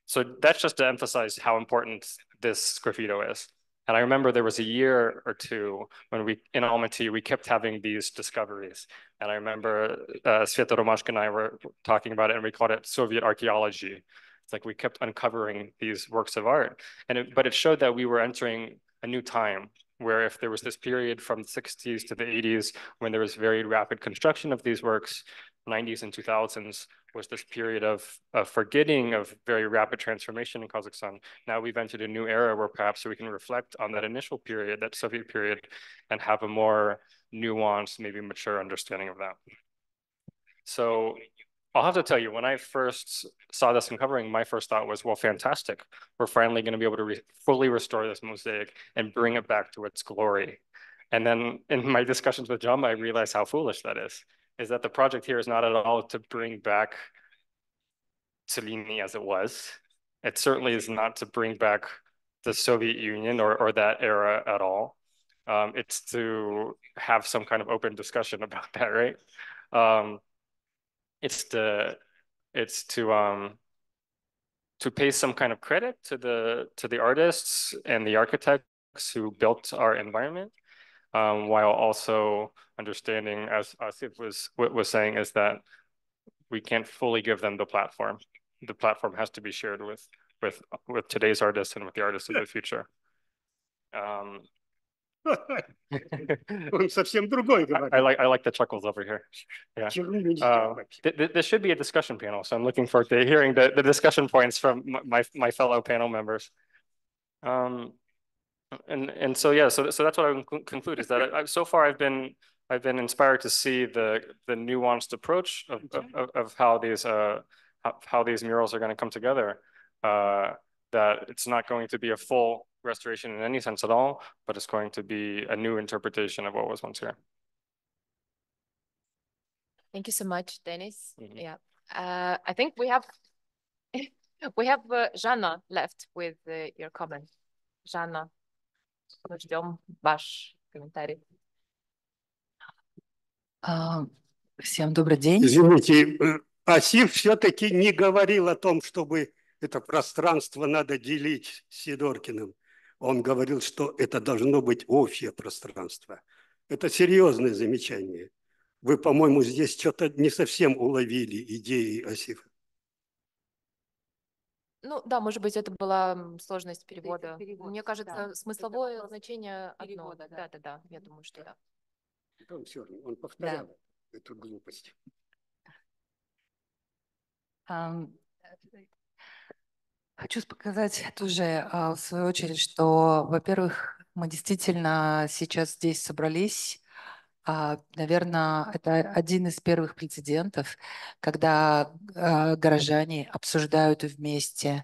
So that's just to emphasize how important this graffito is. And I remember there was a year or two when we, in Almaty, we kept having these discoveries. And I remember uh, Sveta Romashka and I were talking about it and we called it Soviet archaeology. It's like we kept uncovering these works of art. and it, But it showed that we were entering a new time where if there was this period from the 60s to the 80s when there was very rapid construction of these works, 90s and 2000s, was this period of, of forgetting of very rapid transformation in Kazakhstan. Now we've entered a new era where perhaps we can reflect on that initial period, that Soviet period, and have a more nuanced, maybe mature understanding of that. So I'll have to tell you, when I first saw this uncovering, my first thought was, well, fantastic. We're finally going to be able to re fully restore this mosaic and bring it back to its glory. And then in my discussions with John, I realized how foolish that is is that the project here is not at all to bring back Cellini as it was. It certainly is not to bring back the Soviet Union or, or that era at all. Um, it's to have some kind of open discussion (laughs) about that, right? Um, it's to it's to um, to pay some kind of credit to the to the artists and the architects who built our environment, um, while also understanding, as Asif was was saying, is that we can't fully give them the platform. The platform has to be shared with with with today's artists and with the artists of the future. Um, (laughs) (laughs) I, I, like I like the chuckles over here. (laughs) Yeah. Uh, th th this should be a discussion panel, so I'm looking forward to hearing the, the discussion points from my my fellow panel members. Um, and and so yeah, so so that's what I would conclude is that I, so far I've been I've been inspired to see the the nuanced approach of of, of how these uh how, how these murals are going to come together. Uh, that it's not going to be a full restoration in any sense at all, but it's going to be a new interpretation of what was once here. Thank you so much, Dennis. Mm -hmm. Yeah, uh, I think we have (laughs) we have uh, Jana left with uh, your comment, Jana. Мы ждем ваш комментарий. А, всем добрый день. Извините, э, Асиф все-таки не говорил о том, чтобы это пространство надо делить с Сидоркиным. Он говорил, что это должно быть общее пространство. Это серьезное замечание. Вы, по-моему, здесь что-то не совсем уловили идеи Асифа. Ну да, может быть, это была сложность э, перевода. Перевод, Мне кажется, да. смысловое это значение одно. Да. да, да, да. Я думаю, что да. Он ну, все равно, он повторял да. эту глупость. хочу показать тоже, а, в свою очередь, что, во-первых, мы действительно сейчас здесь собрались а, Наверное, это один из первых прецедентов, когда а, горожане обсуждают вместе,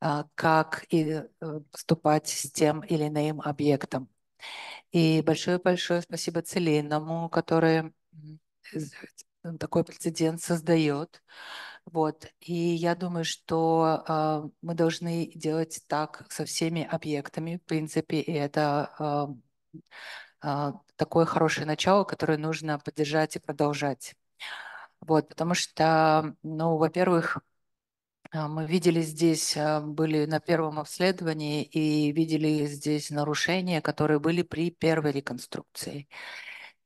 а, как и э, поступать с тем или иным объектом. И большое-большое спасибо Целинному, который такой прецедент создает. Вот. И я думаю, что э, мы должны делать так со всеми объектами, в принципе, и это э, такое хорошее начало, которое нужно поддержать и продолжать. Вот, потому что, ну, во-первых, э, мы видели здесь, э, были на первом обследовании и видели здесь нарушения, которые были при первой реконструкции.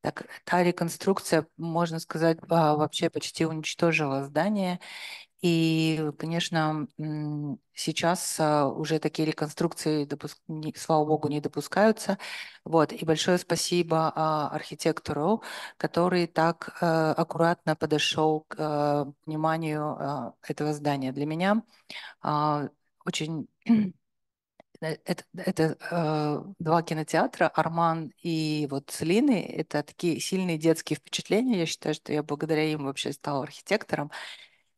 Так, та реконструкция, можно сказать, а, вообще почти уничтожила здание, и, конечно, сейчас а, уже такие реконструкции, допуск... слава богу, не допускаются. Вот. И большое спасибо а, архитектору, который так э, аккуратно подошел к э, вниманию а, этого здания. Для меня очень (clears throat) э, это, это э, два кинотеатра, Арман и вот Целины, это такие сильные детские впечатления. Я считаю, что я благодаря им вообще стала архитектором.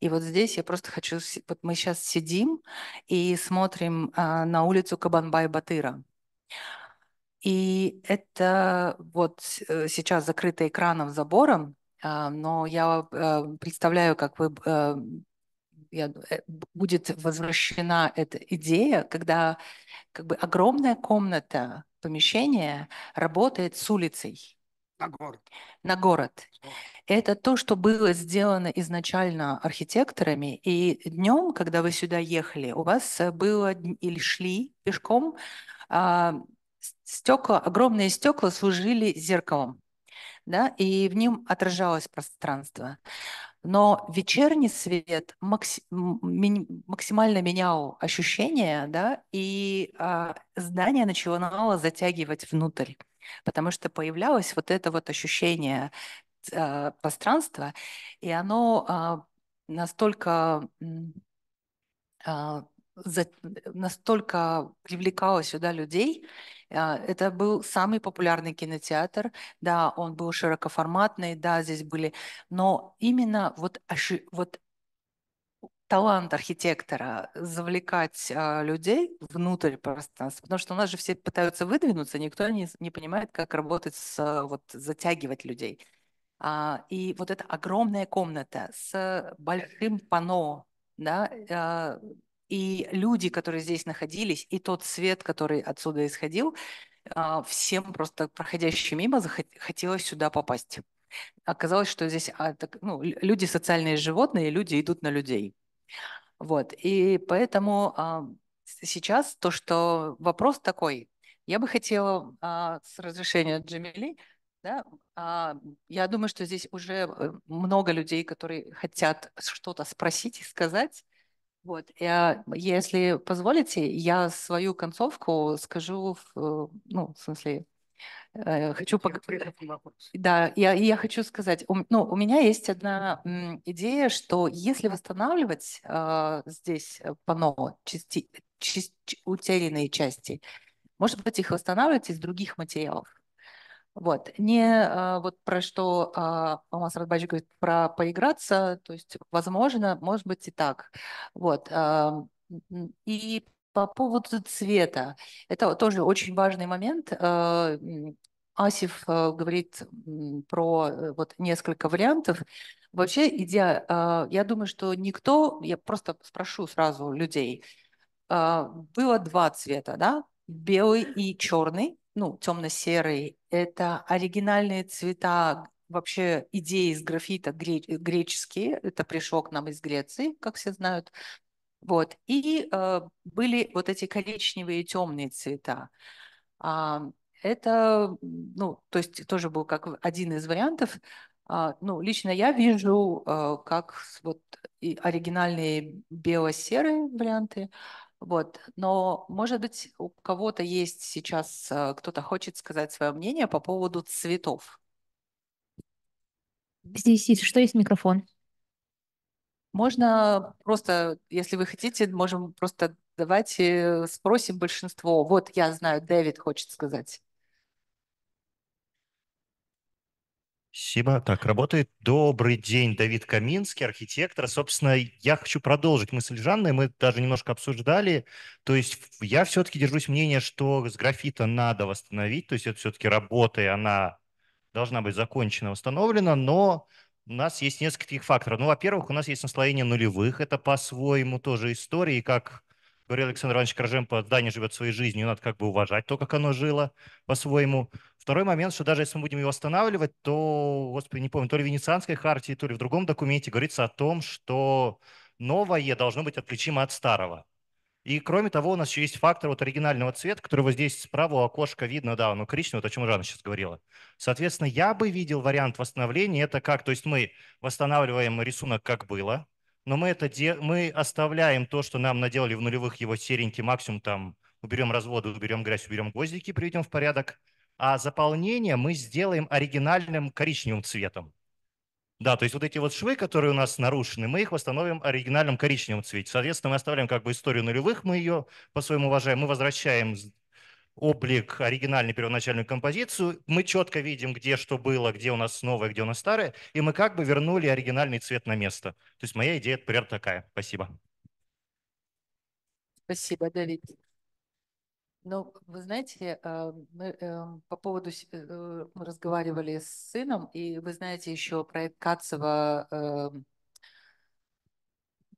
И вот здесь я просто хочу... Вот мы сейчас сидим и смотрим а, на улицу Кабанбай-Батыра. И это вот э, сейчас закрыто экраном, забором, а, но я э, представляю, как вы э, я, будет возвращена эта идея, когда как бы огромная комната, помещение работает с улицей. На город. На город. Это то, что было сделано изначально архитекторами. И днем, когда вы сюда ехали, у вас э, было или шли пешком, а, стекла, огромные стекла служили зеркалом, да, и в нем отражалось пространство. Но вечерний свет максимально менял ощущения, да, и а, здание начинало затягивать внутрь потому что появлялось вот это вот ощущение а, пространства, и оно а, настолько а, настолько привлекало сюда людей. Это был самый популярный кинотеатр, да, он был широкоформатный, да, здесь были, но именно вот, вот талант архитектора завлекать а, людей внутрь пространства, потому что у нас же все пытаются выдвинуться, никто не, не понимает, как работать с, а, вот, затягивать людей. А, и вот эта огромная комната с большим пано, да, а, и люди, которые здесь находились, и тот свет, который отсюда исходил, а, всем просто проходящим мимо хотелось сюда попасть. Оказалось, что здесь а, ну, люди социальные животные, люди идут на людей. Вот, и поэтому а, сейчас то, что вопрос такой, я бы хотела а, с разрешения Джамили, да, а, я думаю, что здесь уже э, много людей, которые хотят что-то спросить и сказать. Вот, я, а, если позволите, я свою концовку скажу, в, э, ну, в смысле, Э, хочу пог... Да, я, я хочу сказать, у, ну, у меня есть одна идея, что если восстанавливать а, э, здесь панно части, части, утерянные части, может быть, их восстанавливать из других материалов. Вот, не э, вот про что э, Алмаз Радбач говорит, про поиграться, то есть, возможно, может быть и так. Вот, э, и по поводу цвета. Это тоже очень важный момент. Э, Асиф э, говорит про э, вот несколько вариантов. Вообще, идея, я думаю, что никто, я просто спрошу сразу людей, было два цвета, да, белый и черный, ну, темно-серый, это оригинальные цвета вообще идеи из графита греческие, это пришло к нам из Греции, как все знают, вот. И э, были вот эти коричневые и темные цвета. А, это, ну, то есть тоже был как один из вариантов. А, ну, лично я вижу а, как вот и оригинальные бело-серые варианты, вот. Но, может быть, у кого-то есть сейчас, э, кто-то хочет сказать свое мнение по поводу цветов. Здесь, есть что, есть микрофон. Можно просто, если вы хотите, можем просто давайте э, спросим большинство. Вот я знаю, Дэвид хочет сказать. Спасибо. Так, работает. Добрый день, Давид Каминский, архитектор. Собственно, я хочу продолжить мысль Жанны. Мы даже немножко обсуждали. То есть я все-таки держусь мнения, что с графита надо восстановить. То есть это все-таки работа, и она должна быть закончена, восстановлена. Но у нас есть несколько таких факторов. Ну, во-первых, у нас есть наслоение нулевых. Это по-своему тоже история. И как говорил Александр Иванович Коржемпо, здание живет своей жизнью, надо как бы уважать то, как оно жило по-своему. Второй момент, что даже если мы будем его останавливать, то, господи, не помню, то ли в Венецианской хартии, то ли в другом документе говорится о том, что новое должно быть отличимо от старого. И кроме того, у нас еще есть фактор вот оригинального цвета, который вот здесь справа у окошка видно, да, оно коричневое. то, о чем Жанна сейчас говорила. Соответственно, я бы видел вариант восстановления, это как, то есть мы восстанавливаем рисунок, как было, но мы, это де... мы оставляем то, что нам наделали в нулевых его серенький максимум, там, уберем разводы, уберем грязь, уберем гвоздики, приведем в порядок, а заполнение мы сделаем оригинальным коричневым цветом. Да, то есть вот эти вот швы, которые у нас нарушены, мы их восстановим в оригинальном коричневом цвете. Соответственно, мы оставляем как бы историю нулевых, мы ее по-своему уважаем, мы возвращаем облик, оригинальную первоначальную композицию. Мы четко видим, где что было, где у нас новое, где у нас старое, и мы как бы вернули оригинальный цвет на место. То есть моя идея, например, такая. Спасибо. Спасибо, Давид. Ну, вы знаете, э, мы эм, по поводу э, мы разговаривали с сыном, и вы знаете еще проект Кацева эм,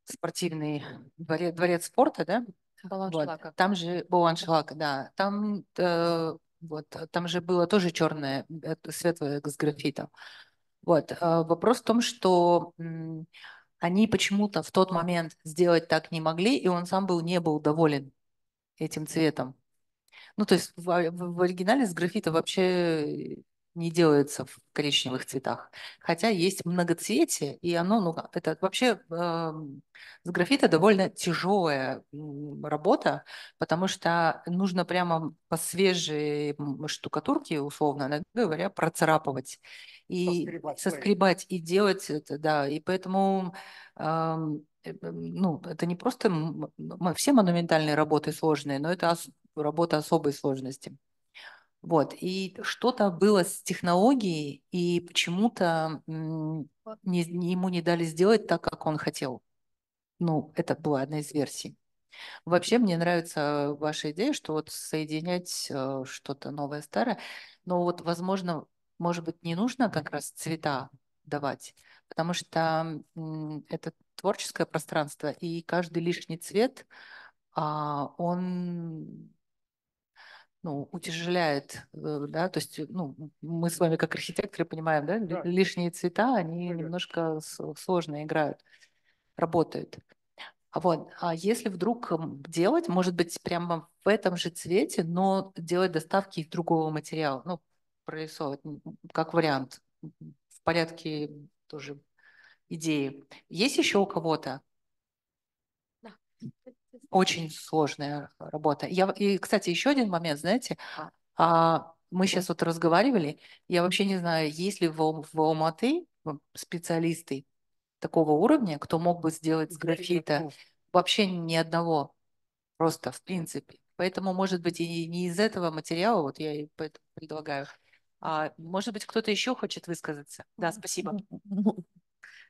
спортивный дворец, дворец спорта, да? Баланшлака. Вот. Там же Баланшлак, да. Там э, вот там же было тоже черное, светлое с графитом. Вот вопрос в том, что они почему-то в тот момент сделать так не могли, и он сам был не был доволен этим цветом. Ну, то есть в, а, в, в оригинале из графита вообще не делается в коричневых цветах. Хотя есть многоцветие, и оно, ну, а, это вообще э, с графита довольно тяжелая работа, потому что нужно прямо по свежей штукатурке, условно говоря, процарапывать и соскребать, соскребать и делать это, да. И поэтому эм, э, эм, ну, это не просто все монументальные работы сложные, но это работа особой сложности. Вот, и что-то было с технологией, и почему-то не, ему не дали сделать так, как он хотел. Ну, это была одна из версий. Вообще мне нравится ваша идея, что вот соединять э, что-то новое, старое. Но вот, возможно, может быть, не нужно как раз цвета давать, потому что это творческое пространство, и каждый лишний цвет, а, он ну, утяжеляет, э, да, то есть, э, ну, мы с вами как архитекторы понимаем, да, да. лишние цвета, они да. немножко сложно играют, работают. А вот. А если вдруг делать, может быть, прямо в этом же цвете, но делать доставки из другого материала, ну, прорисовывать как вариант, в порядке тоже идеи. Есть еще у кого-то? Да. Очень сложная работа. Я, и, кстати, еще один момент, знаете, а, а мы сейчас вот разговаривали, я вообще не знаю, есть ли в, в Алматы специалисты такого уровня, кто мог бы сделать с графита вообще ни одного, просто в принципе. Поэтому, может быть, и не из этого материала, вот я и предлагаю. А, может быть, кто-то еще хочет высказаться? Да, спасибо.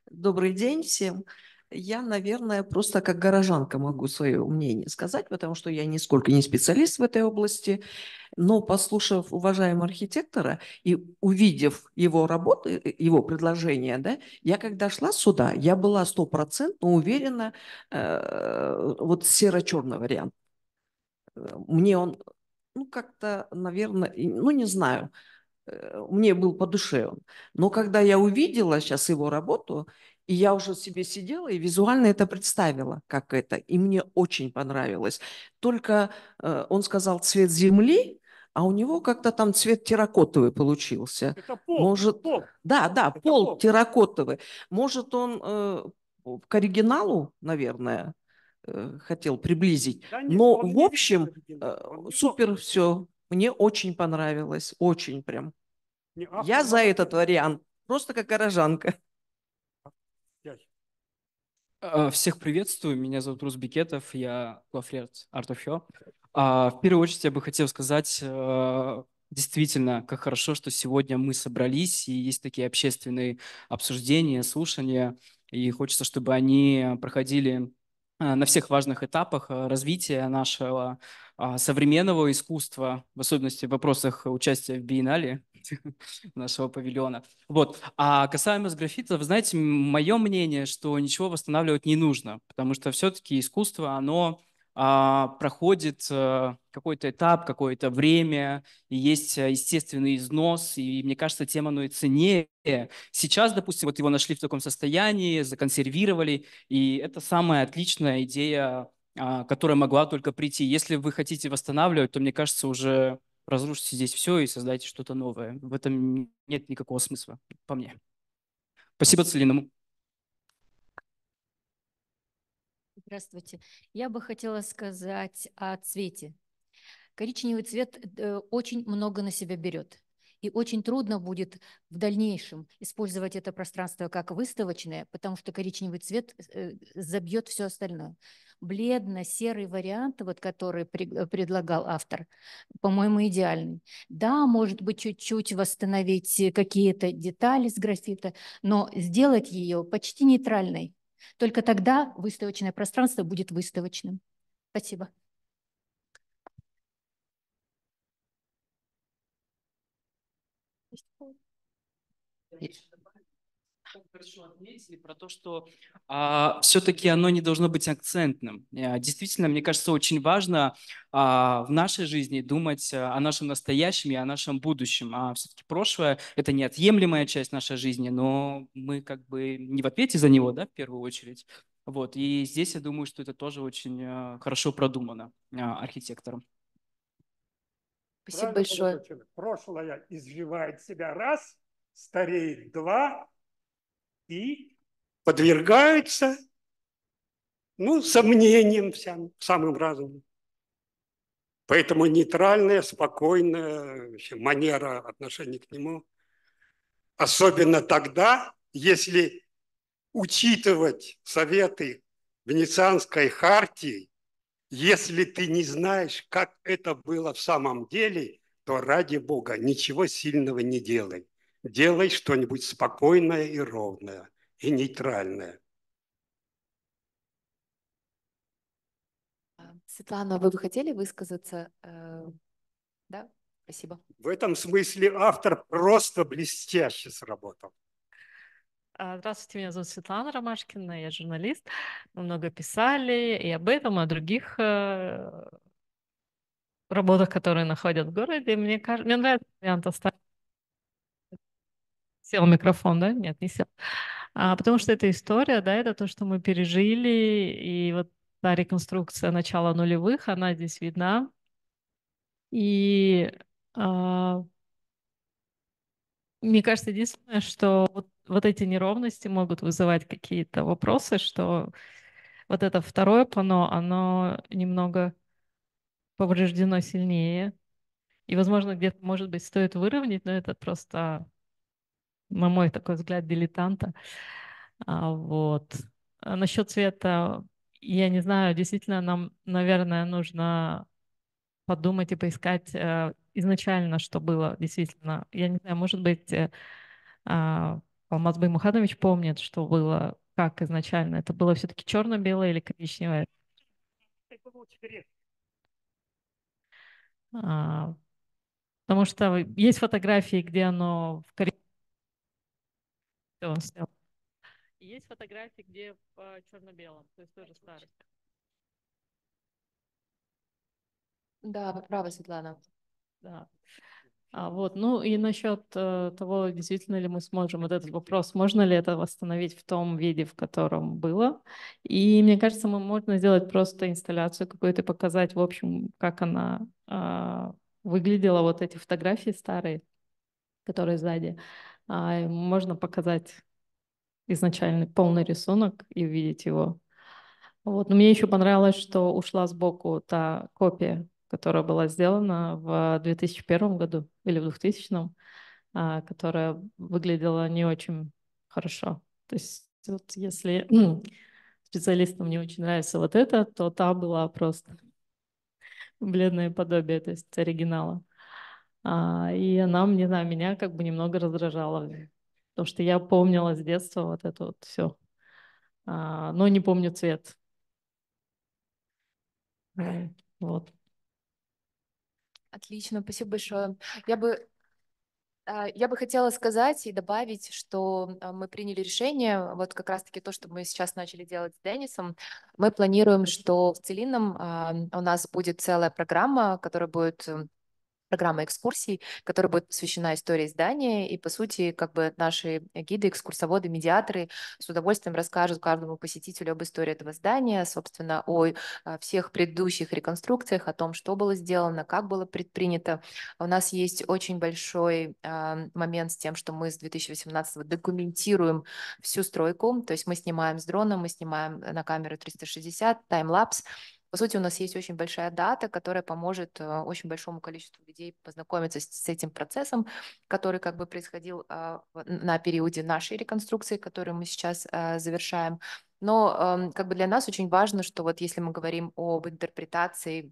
Добрый день всем. Я, наверное, просто как горожанка могу свое мнение сказать, потому что я нисколько не специалист в этой области. Но послушав уважаемого архитектора и увидев его работы, э, э, его предложения, да, я когда шла сюда, я была стопроцентно уверена, э, вот серо-черный вариант. Э, мне он, ну, как-то, наверное, ну, не знаю, мне был по душе он. Но когда я увидела сейчас его работу, и я уже себе сидела и визуально это представила, как это. И мне очень понравилось. Только э, он сказал цвет земли, а у него как-то там цвет терракотовый получился. Это пол. Может, пол. Да, да, это пол, пол терракотовый. Может, он э, к оригиналу, наверное, э, хотел приблизить. Да нет, Но, в общем, э, супер все. Мне очень понравилось, очень прям. Не, автор... Я за этот вариант, просто как горожанка. Э, всех приветствую, меня зовут Рус Бикетов, я Клафлерт Art а, В первую очередь я бы хотел сказать э, действительно, как хорошо, что сегодня мы собрались, и есть такие общественные обсуждения, слушания, и хочется, чтобы они проходили э, на всех важных этапах развития нашего современного искусства, в особенности в вопросах участия в биеннале. (laughs) нашего павильона. Вот. А касаемо граффита, вы знаете, мое мнение, что ничего восстанавливать не нужно, потому что все-таки искусство, оно а, проходит а, какой-то этап, какое-то время, и есть э, естественный износ, и мне кажется, тем оно и ценнее. Сейчас, допустим, вот его нашли в таком состоянии, законсервировали, и это самая отличная идея, а, которая могла только прийти. Если вы хотите восстанавливать, то, мне кажется, уже разрушите здесь все и создайте что-то новое. В этом нет никакого смысла, по мне. Спасибо Целиному. Здравствуйте. Я бы хотела сказать о цвете. Коричневый цвет э, очень много на себя берет. И очень трудно будет в дальнейшем использовать это пространство как выставочное, потому что коричневый цвет э, забьет все остальное. Бледно-серый вариант, вот, который э, предлагал автор, по-моему, идеальный. Да, может быть, чуть-чуть восстановить какие-то детали с графита, но сделать ее почти нейтральной. Только тогда выставочное пространство будет выставочным. Спасибо. Хорошо отметили про то, что а, все-таки оно не должно быть акцентным. А, действительно, мне кажется, очень важно а, в нашей жизни думать а, о нашем настоящем и о нашем будущем. А все-таки прошлое – это неотъемлемая часть нашей жизни, но мы как бы не в ответе за него, да, в первую очередь. Вот. И здесь я думаю, что это тоже очень а, хорошо продумано а, архитектором. Спасибо большое. Получили? Прошлое изживает себя раз, стареет два и подвергается ну, сомнениям всем, самым разным. Поэтому нейтральная, спокойная вообще, манера отношения к нему, особенно тогда, если учитывать советы Венецианской хартии, если ты не знаешь, как это было в самом деле, то ради Бога ничего сильного не делай. Делай что-нибудь спокойное и ровное, и нейтральное. А, Светлана, а вы бы хотели высказаться? Э, да? Спасибо. В этом смысле автор просто блестяще сработал. А, Здравствуйте, меня зовут Светлана Ромашкина, я журналист. Мы много писали и об этом, и о других э, работах, которые находят в городе. Мне, кажется, мне нравится вариант оставить. Сел микрофон, да? Нет, не сел. А, потому что это история, да, это то, что мы пережили, и вот та реконструкция начала нулевых, она здесь видна. И а, мне кажется, единственное, что вот, вот эти неровности могут вызывать какие-то вопросы, что вот это второе панно, оно немного повреждено сильнее. И, возможно, где-то, может быть, стоит выровнять, но это просто, на мой такой взгляд, дилетанта. А вот. А насчет цвета, я не знаю, действительно, нам, наверное, нужно подумать и поискать э, изначально, что было действительно. Я не знаю, может быть, э, а, Алмаз Баймуханович помнит, что было как изначально. Это было все-таки черно-белое или коричневое? А, потому что есть фотографии, где оно в коричневом. Есть фотографии, где в черно-белом, то есть тоже старость. Да, вы правы, Светлана. Да. А вот, ну и насчет э, того, действительно ли мы сможем, вот этот вопрос, можно ли это восстановить в том виде, в котором было. И мне кажется, мы можно сделать просто инсталляцию какую-то, показать, в общем, как она э, выглядела, вот эти фотографии старые, которые сзади. Э, можно показать изначальный полный рисунок и увидеть его. Вот. Но мне еще понравилось, что ушла сбоку та копия которая была сделана в 2001 году или в 2000, а, которая выглядела не очень хорошо. То есть вот если специалистам не очень нравится вот это, то та была просто (laughs) бледное подобие, то есть оригинала. А, и она, не знаю, меня как бы немного раздражала, потому что я помнила с детства вот это вот все, а, но не помню цвет. Вот. Отлично, спасибо большое. Я бы а, я бы хотела сказать и добавить, что а, мы приняли решение, вот как раз-таки то, что мы сейчас начали делать с Денисом, Мы планируем, что в Целином а, у нас будет целая программа, которая будет э, программа экскурсий, которая будет посвящена истории здания, и, по сути, как бы наши гиды, экскурсоводы, медиаторы с удовольствием расскажут каждому посетителю об истории этого здания, собственно, о а, всех предыдущих реконструкциях, о том, что было сделано, как было предпринято. У нас есть очень большой а, момент с тем, что мы с 2018 документируем всю стройку, то есть мы снимаем с дрона, мы снимаем э, на камеру 360, таймлапс, по сути, у нас есть очень большая дата, которая поможет э, очень большому количеству людей познакомиться с, с этим процессом, который как бы происходил а, на периоде нашей реконструкции, которую мы сейчас э, завершаем. Но эм, как бы для нас очень важно, что вот если мы говорим об интерпретации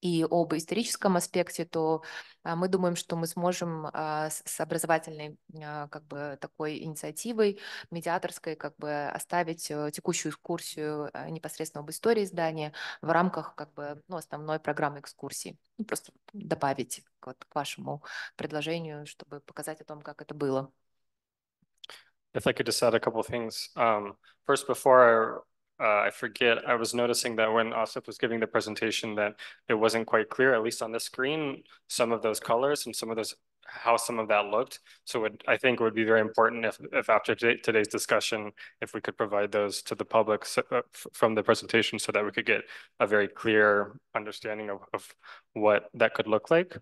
и об историческом аспекте, то а, мы думаем, что мы сможем а, с образовательной а, как бы, такой инициативой медиаторской как бы, оставить э, текущую экскурсию э, непосредственно об истории здания в рамках как бы, ну, основной программы экскурсии. Ну, просто добавить вот, к вашему предложению, чтобы показать о том, как это было. If I could just add a couple of things. Um, first, before uh, I forget, I was noticing that when Asif was giving the presentation that it wasn't quite clear, at least on the screen, some of those colors and some of those, how some of that looked. So I think it would be very important if, if after today's discussion, if we could provide those to the public so, uh, from the presentation so that we could get a very clear understanding of, of what that could look like.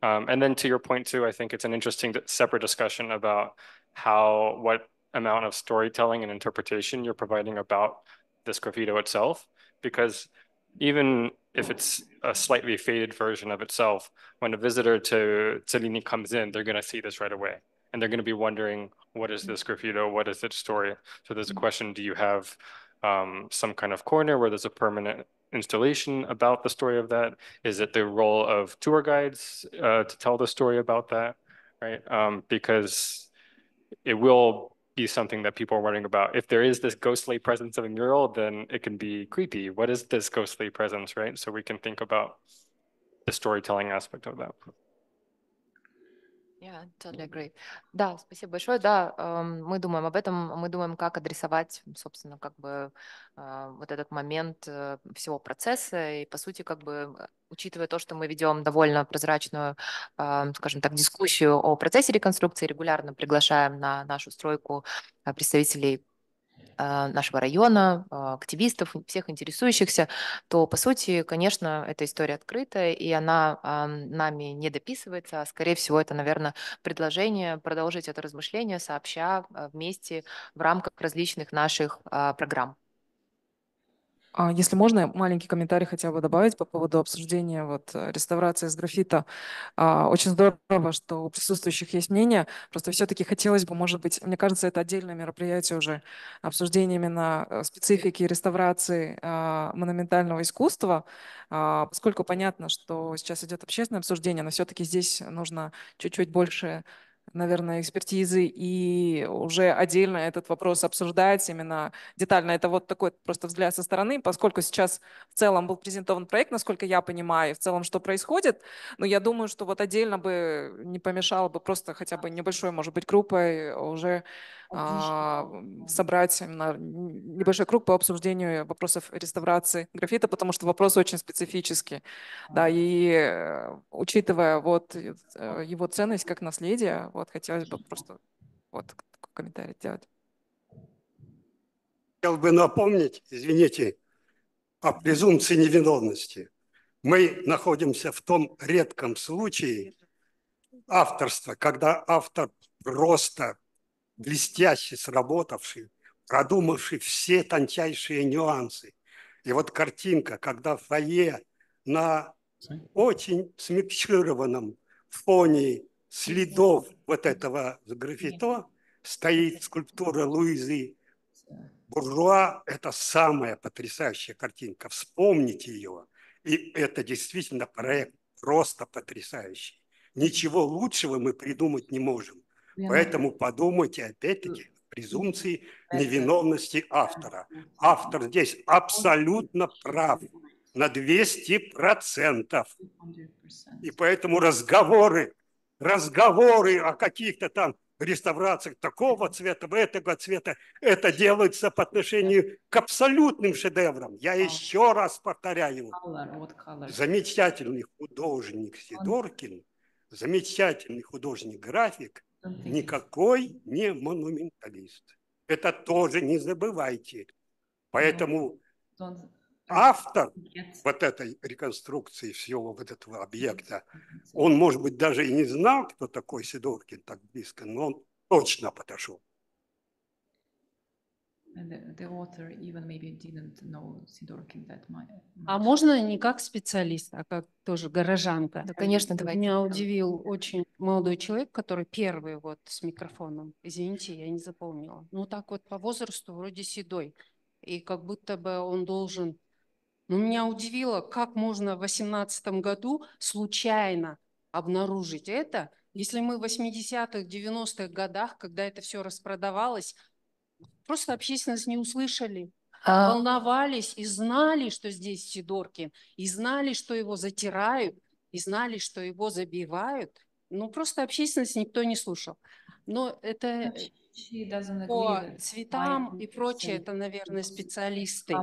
Um, and then to your point too, I think it's an interesting separate discussion about how, what amount of storytelling and interpretation you're providing about this graffito itself, because even if it's a slightly faded version of itself, when a visitor to Cellini comes in, they're going to see this right away. And they're going to be wondering, what is this graffito? What is its story? So there's a mm-hmm. question, do you have um, some kind of corner where there's a permanent installation about the story of that? Is it the role of tour guides uh, to tell the story about that, right? Um, because it will be something that people are wondering about. If there is this ghostly presence of a mural, then it can be creepy. What is this ghostly presence, right? So we can think about the storytelling aspect of that. Yeah, totally agree. Да, спасибо большое. Да, эм, мы думаем об этом, мы думаем, как адресовать, собственно, как бы э, вот этот момент э, всего процесса и, по сути, как бы э, учитывая то, что мы ведем довольно прозрачную, эм, скажем так, дискуссию о процессе реконструкции, регулярно приглашаем на нашу стройку представителей а, нашего района, а, активистов, всех интересующихся, то, по сути, конечно, эта история открыта, и она а, нами не дописывается, а, скорее всего, это, наверное, предложение продолжить это размышление сообща вместе в рамках различных наших программ. А если можно, маленький комментарий хотя бы добавить по поводу обсуждения вот, э, реставрации из графита. А, очень здорово, что у присутствующих есть мнение. Просто все-таки хотелось бы, может быть, мне кажется, это отдельное мероприятие уже, обсуждение именно э, специфики реставрации а, монументального искусства, поскольку понятно, что сейчас идет общественное обсуждение, но все-таки здесь нужно чуть-чуть больше наверное, экспертизы и уже отдельно этот вопрос обсуждать именно детально. Это вот такой просто взгляд со стороны, поскольку сейчас в целом был презентован проект, насколько я понимаю, и в целом, что происходит. Но я думаю, что вот отдельно бы не помешало бы просто хотя бы небольшой, может быть, группой уже а, собрать на небольшой круг по обсуждению вопросов реставрации графита, потому что вопрос очень специфический. Да, и учитывая вот э, его ценность как наследие, вот хотелось бы просто вот такой комментарий делать. Хотел бы напомнить, извините, о презумпции невиновности. Мы находимся в том редком случае авторства, когда автор просто блестяще сработавший, продумавший все тончайшие нюансы. И вот картинка, когда в фойе на очень смикшированном фоне следов вот этого граффито стоит скульптура Луизы Буржуа – это самая потрясающая картинка. Вспомните ее. И это действительно проект просто потрясающий. Ничего лучшего мы придумать не можем. Поэтому подумайте опять-таки презумпции невиновности автора. Автор здесь абсолютно прав на 200%. И поэтому разговоры, разговоры о каких-то там реставрациях такого цвета, этого цвета, это делается по отношению к абсолютным шедеврам. Я еще раз повторяю. Замечательный художник Сидоркин, замечательный художник-график – никакой не монументалист. Это тоже не забывайте. Поэтому ну, э, автор вот этой реконструкции всего вот этого объекта, он, может быть, даже и не знал, кто такой Сидоркин так близко, но он точно подошел the, the author even maybe didn't know Sidorkin that а much. А можно не как специалист, а как тоже горожанка? Да, конечно, давайте. Меня удивил очень молодой человек, который первый вот с микрофоном. Извините, я не запомнила. Ну так вот по возрасту вроде седой. И как будто бы он должен... Но ну, меня удивило, как можно в 2018 году случайно обнаружить это, если мы в 80-х, 90-х годах, когда это все распродавалось, Просто общественность не услышали. А... Волновались и знали, что здесь Сидоркин, и знали, что его затирают, и знали, что его забивают. Ну, просто общественность никто не слушал. Но это ну, по цветам и прочее, это, наверное, специалисты.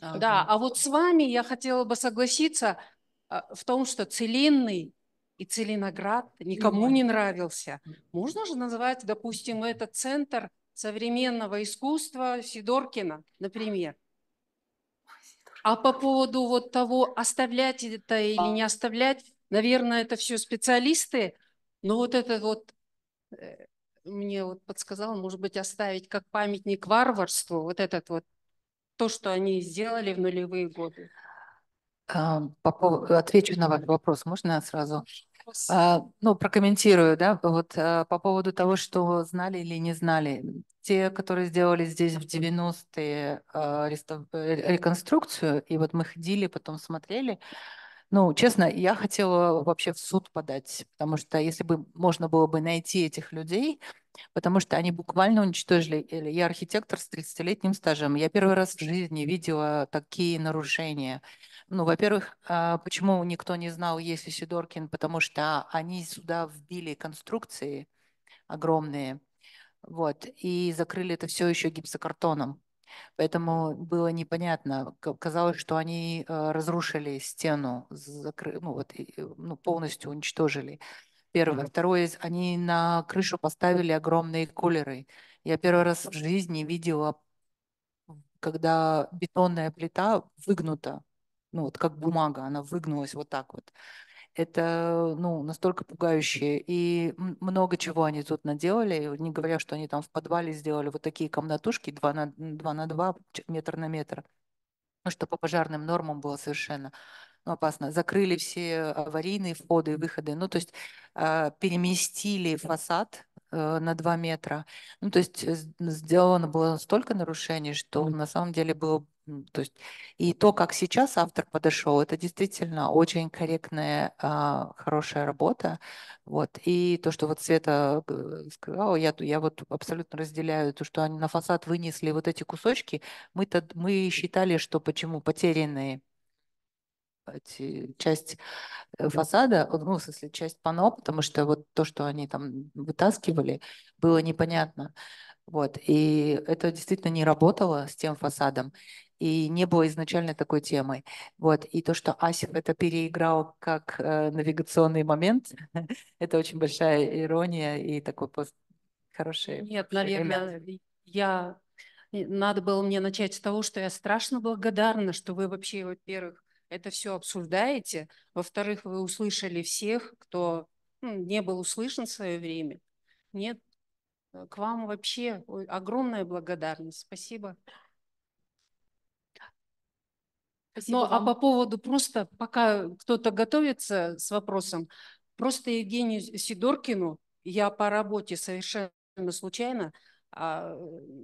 Да, а вот с вами я хотела бы согласиться а, в том, что целинный и Целиноград никому не нравился. Можно же назвать, допустим, этот центр современного искусства Сидоркина, например. А по поводу вот того, оставлять это или не оставлять, наверное, это все специалисты, но вот это вот э, мне вот подсказал, может быть, оставить как памятник варварству, вот этот вот, то, что они сделали в нулевые годы. По поводу, отвечу на ваш вопрос, можно я сразу? А, ну, прокомментирую, да, вот а, по поводу того, что знали или не знали. Те, которые сделали здесь в 90-е а, э, реконструкцию, и вот мы ходили, потом смотрели, ну, честно, я хотела вообще в суд подать, потому что если бы можно было бы найти этих людей, потому что они буквально уничтожили. Я архитектор с 30-летним стажем. Я первый раз в жизни видела такие нарушения. Ну, во-первых, а, почему никто не знал, есть ли Сидоркин, потому что они сюда вбили конструкции огромные, вот, и закрыли это все еще гипсокартоном. Поэтому было непонятно. Казалось, что они а, разрушили стену, закры... ну, вот, ну, полностью уничтожили. Первое. Mm-hmm. Второе, они на крышу поставили огромные кулеры. Я первый раз в жизни видела, когда бетонная плита выгнута ну вот как бумага, она выгнулась вот так вот. Это ну, настолько пугающе. И много чего они тут наделали, не говоря, что они там в подвале сделали вот такие комнатушки 2 на 2, на 2 метр на метр, ну, что по пожарным нормам было совершенно ну, опасно. Закрыли все аварийные входы и выходы. Ну, то есть а, переместили фасад э, на 2 метра. Ну, то есть э, сделано было столько нарушений, что на самом деле было то есть и то, как сейчас автор подошел, это действительно очень корректная, а, хорошая работа. Вот. И то, что вот Света э, сказала, я, я вот абсолютно разделяю то, что они на фасад вынесли вот эти кусочки. Мы-то, мы считали, что почему потерянные часть э, фасада, ну, в смысле, часть пано, потому что вот то, что они там вытаскивали, было непонятно. Вот, и это действительно не работало с тем фасадом и не было изначально такой темой, Вот. И то, что Асев это переиграл как э, навигационный момент, (laughs) это очень большая ирония и такой пост хороший. Нет, наверное, я надо было мне начать с того, что я страшно благодарна, что вы вообще, во-первых, это все обсуждаете, во-вторых, вы услышали всех, кто ну, не был услышан в свое время. Нет, к вам вообще огромная благодарность. Спасибо. Спасибо ну, вам. а по поводу просто, пока кто-то готовится с вопросом, просто Евгению Сидоркину я по работе совершенно случайно а,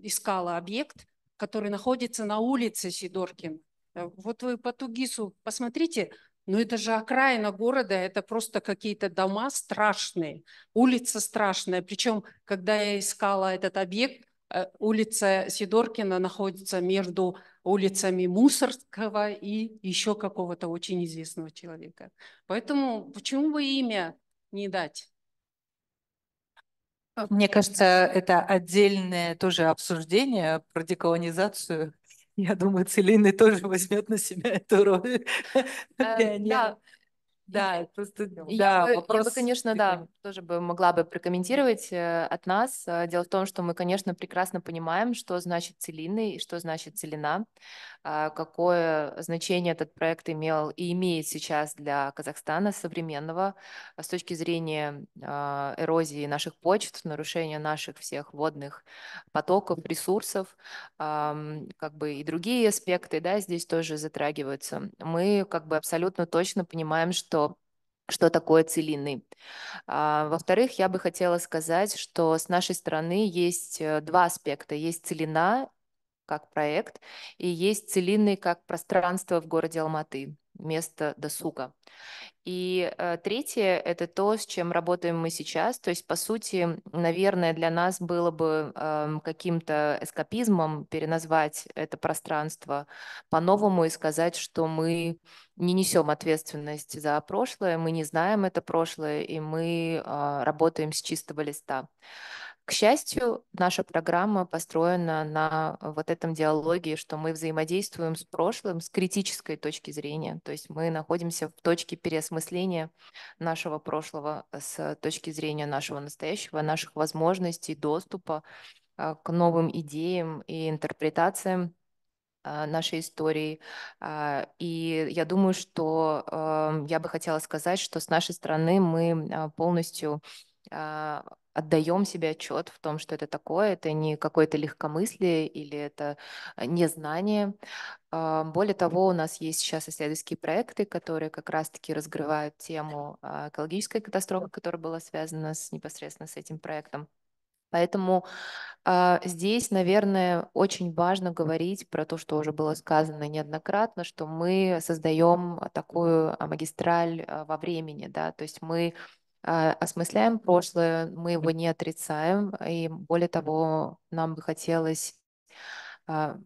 искала объект, который находится на улице Сидоркин. Э, вот вы по Тугису посмотрите, ну это же окраина города, это просто какие-то дома страшные, улица страшная. Причем, когда я искала этот объект, Э, улица Сидоркина находится между улицами Мусорского и еще какого-то очень известного человека. Поэтому почему бы имя не дать? А, мне кажется, это отдельное тоже обсуждение про деколонизацию. Я думаю, Целина тоже возьмет на себя эту роль. Э, (laughs) да, да, просто да, бы, вопрос... я бы, конечно, да, тоже бы могла бы прокомментировать э, от нас. Э, дело в том, что мы, конечно, прекрасно понимаем, что значит целины и что значит целина. А, какое значение этот проект имел и имеет сейчас для Казахстана современного а, с точки зрения а, эрозии наших почв, нарушения наших всех водных потоков, ресурсов, как бы и другие аспекты, да, здесь тоже затрагиваются. Мы как бы абсолютно точно понимаем, что что такое целины. Во-вторых, я бы хотела сказать, что с нашей стороны есть э, два аспекта. Есть целина как проект, и есть Целинный как пространство в городе Алматы, место досуга. И э, третье – это то, с чем работаем мы сейчас. То есть, по сути, наверное, для нас было бы эм, каким-то эскапизмом переназвать это пространство по-новому и сказать, что мы не несем ответственность за прошлое, мы не знаем это прошлое, и мы э, работаем с чистого листа. К счастью, наша программа построена на э, вот этом диалоге, что мы взаимодействуем с прошлым с критической точки зрения. То есть мы находимся в точке переосмысления нашего прошлого э, с точки зрения нашего настоящего, наших возможностей, доступа э, к новым идеям и интерпретациям нашей истории. А, и я думаю, что я бы хотела сказать, что с нашей стороны мы полностью отдаем себе отчет в том, что это такое, это не какое-то легкомыслие или это а, незнание. А, более того, у нас есть сейчас исследовательские проекты, которые как раз-таки разгрывают тему а, экологической катастрофы, которая была связана с, непосредственно с этим проектом. Поэтому э, здесь, наверное, очень важно говорить про то, что уже было сказано неоднократно, что мы создаем такую магистраль во времени, да, то есть мы а, осмысляем прошлое, мы его не отрицаем, и более того, нам бы хотелось а,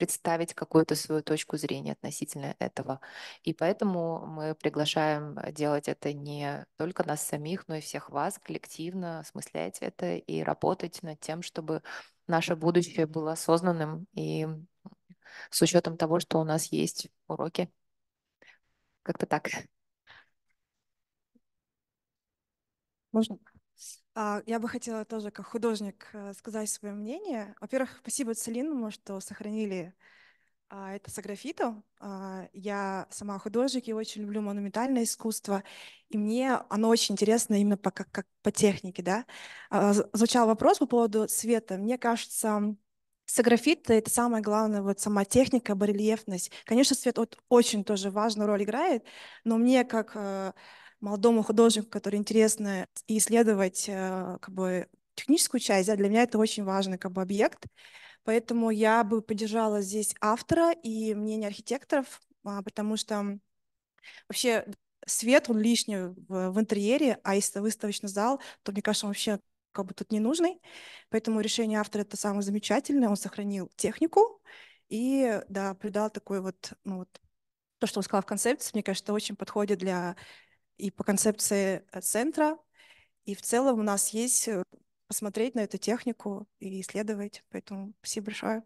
представить какую-то свою точку зрения относительно этого. И поэтому мы приглашаем э, делать это не только нас самих, но и всех вас коллективно, осмыслять это и работать над тем, чтобы наше будущее было осознанным и с учетом того, что у нас есть уроки. Как-то так. Можно? А, я бы хотела тоже как художник э, сказать свое мнение. Во-первых, спасибо Целинному, что сохранили а, это с а, Я сама художник и очень люблю монументальное искусство. И мне оно очень интересно именно по, как, как по технике. Да? Звучал вопрос по поводу света. Мне кажется, Саграфит — это самое главное, вот сама техника, барельефность. Конечно, свет вот, очень тоже важную роль играет, но мне как э, молодому художнику, который интересно исследовать э, как бы, техническую часть, да, для меня это очень важный как бы, объект. Поэтому я бы поддержала здесь автора и мнение архитекторов, а, потому что вообще свет, он лишний в, в интерьере, а если выставочный зал, то, мне кажется, он вообще как бы тут не нужный. Поэтому решение автора это самое замечательное. Он сохранил технику и, да, придал такой вот, ну вот, то, что он сказал в концепции, мне кажется, это очень подходит для и по концепции э, центра. И в целом у нас есть э, посмотреть на эту технику и исследовать. Поэтому спасибо большое.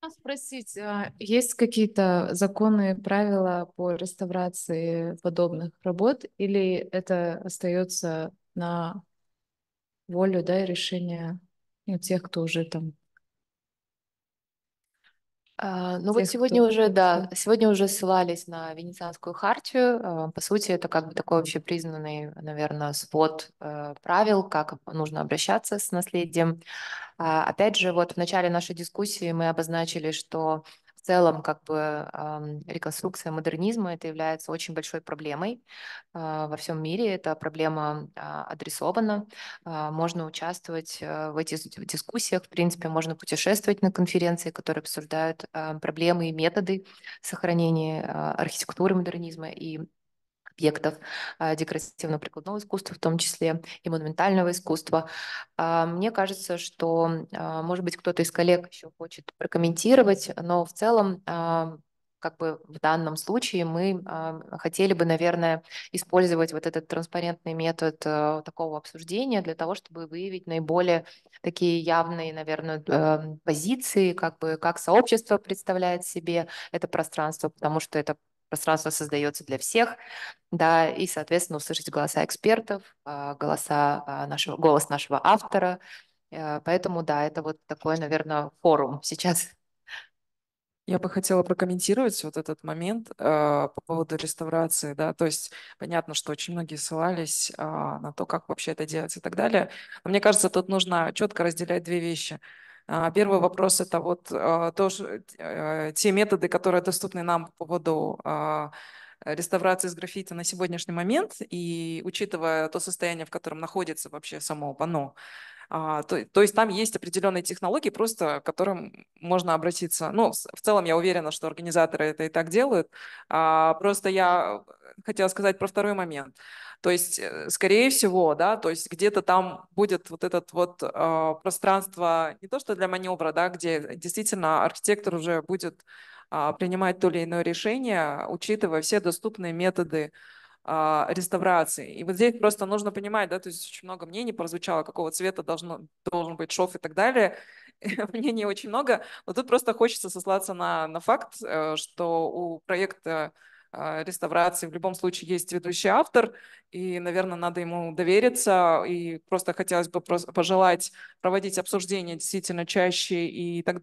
А спросить, а, есть какие-то законы правила по реставрации подобных работ, или это остается на волю, да, и решение у ну, тех, кто уже там а, ну вот сегодня кто... уже, да, сегодня уже ссылались на Венецианскую хартию. А, по сути, это как бы такой вообще признанный, наверное, свод э, правил, как нужно обращаться с наследием. А, опять же, вот в начале нашей дискуссии мы обозначили, что в целом как бы реконструкция модернизма это является очень большой проблемой а, во всем мире. Эта проблема а, адресована. А, можно участвовать э, в этих дискуссиях, в принципе, можно путешествовать на конференции, которые обсуждают проблемы и методы сохранения архитектуры модернизма и объектов а, декоративно-прикладного искусства, в том числе и монументального искусства. А, мне кажется, что, а, может быть, кто-то из коллег еще хочет прокомментировать, но в целом как бы в данном случае мы хотели бы, наверное, использовать вот этот транспарентный метод такого обсуждения для того, чтобы выявить наиболее такие явные, наверное, позиции, как бы как сообщество представляет себе это пространство, потому что это пространство создается для всех, да, и, соответственно, услышать голоса экспертов, а, голоса а, нашего, голос нашего автора. Э, поэтому, да, это вот такой, наверное, форум сейчас. Я бы хотела прокомментировать вот этот момент э, по поводу реставрации, да, то есть понятно, что очень многие ссылались э, на то, как вообще это делать и так далее. Но мне кажется, тут нужно четко разделять две вещи. А, первый вопрос – это вот а, тоже э, те методы, которые доступны нам по поводу а, реставрации с граффити на сегодняшний момент, и учитывая то состояние, в котором находится вообще само панно, а, то, то есть там есть определенные технологии, просто к которым можно обратиться. Ну, в целом я уверена, что организаторы это и так делают. А, просто я э, хотела сказать про второй момент. То есть, э, скорее всего, да, то есть где-то там будет вот это вот э, пространство не то что для маневра, да, где действительно архитектор уже будет э, принимать то или иное решение, учитывая все доступные методы а, реставрации. И вот здесь просто нужно понимать, да, то есть очень много мнений прозвучало, какого цвета должно, должен быть шов и так далее. (laughs) Мнений очень много, но тут просто хочется сослаться на, на факт, э, что у проекта а, реставрации в любом случае есть ведущий автор, и, наверное, надо ему довериться, и просто хотелось бы пожелать проводить обсуждения действительно чаще и так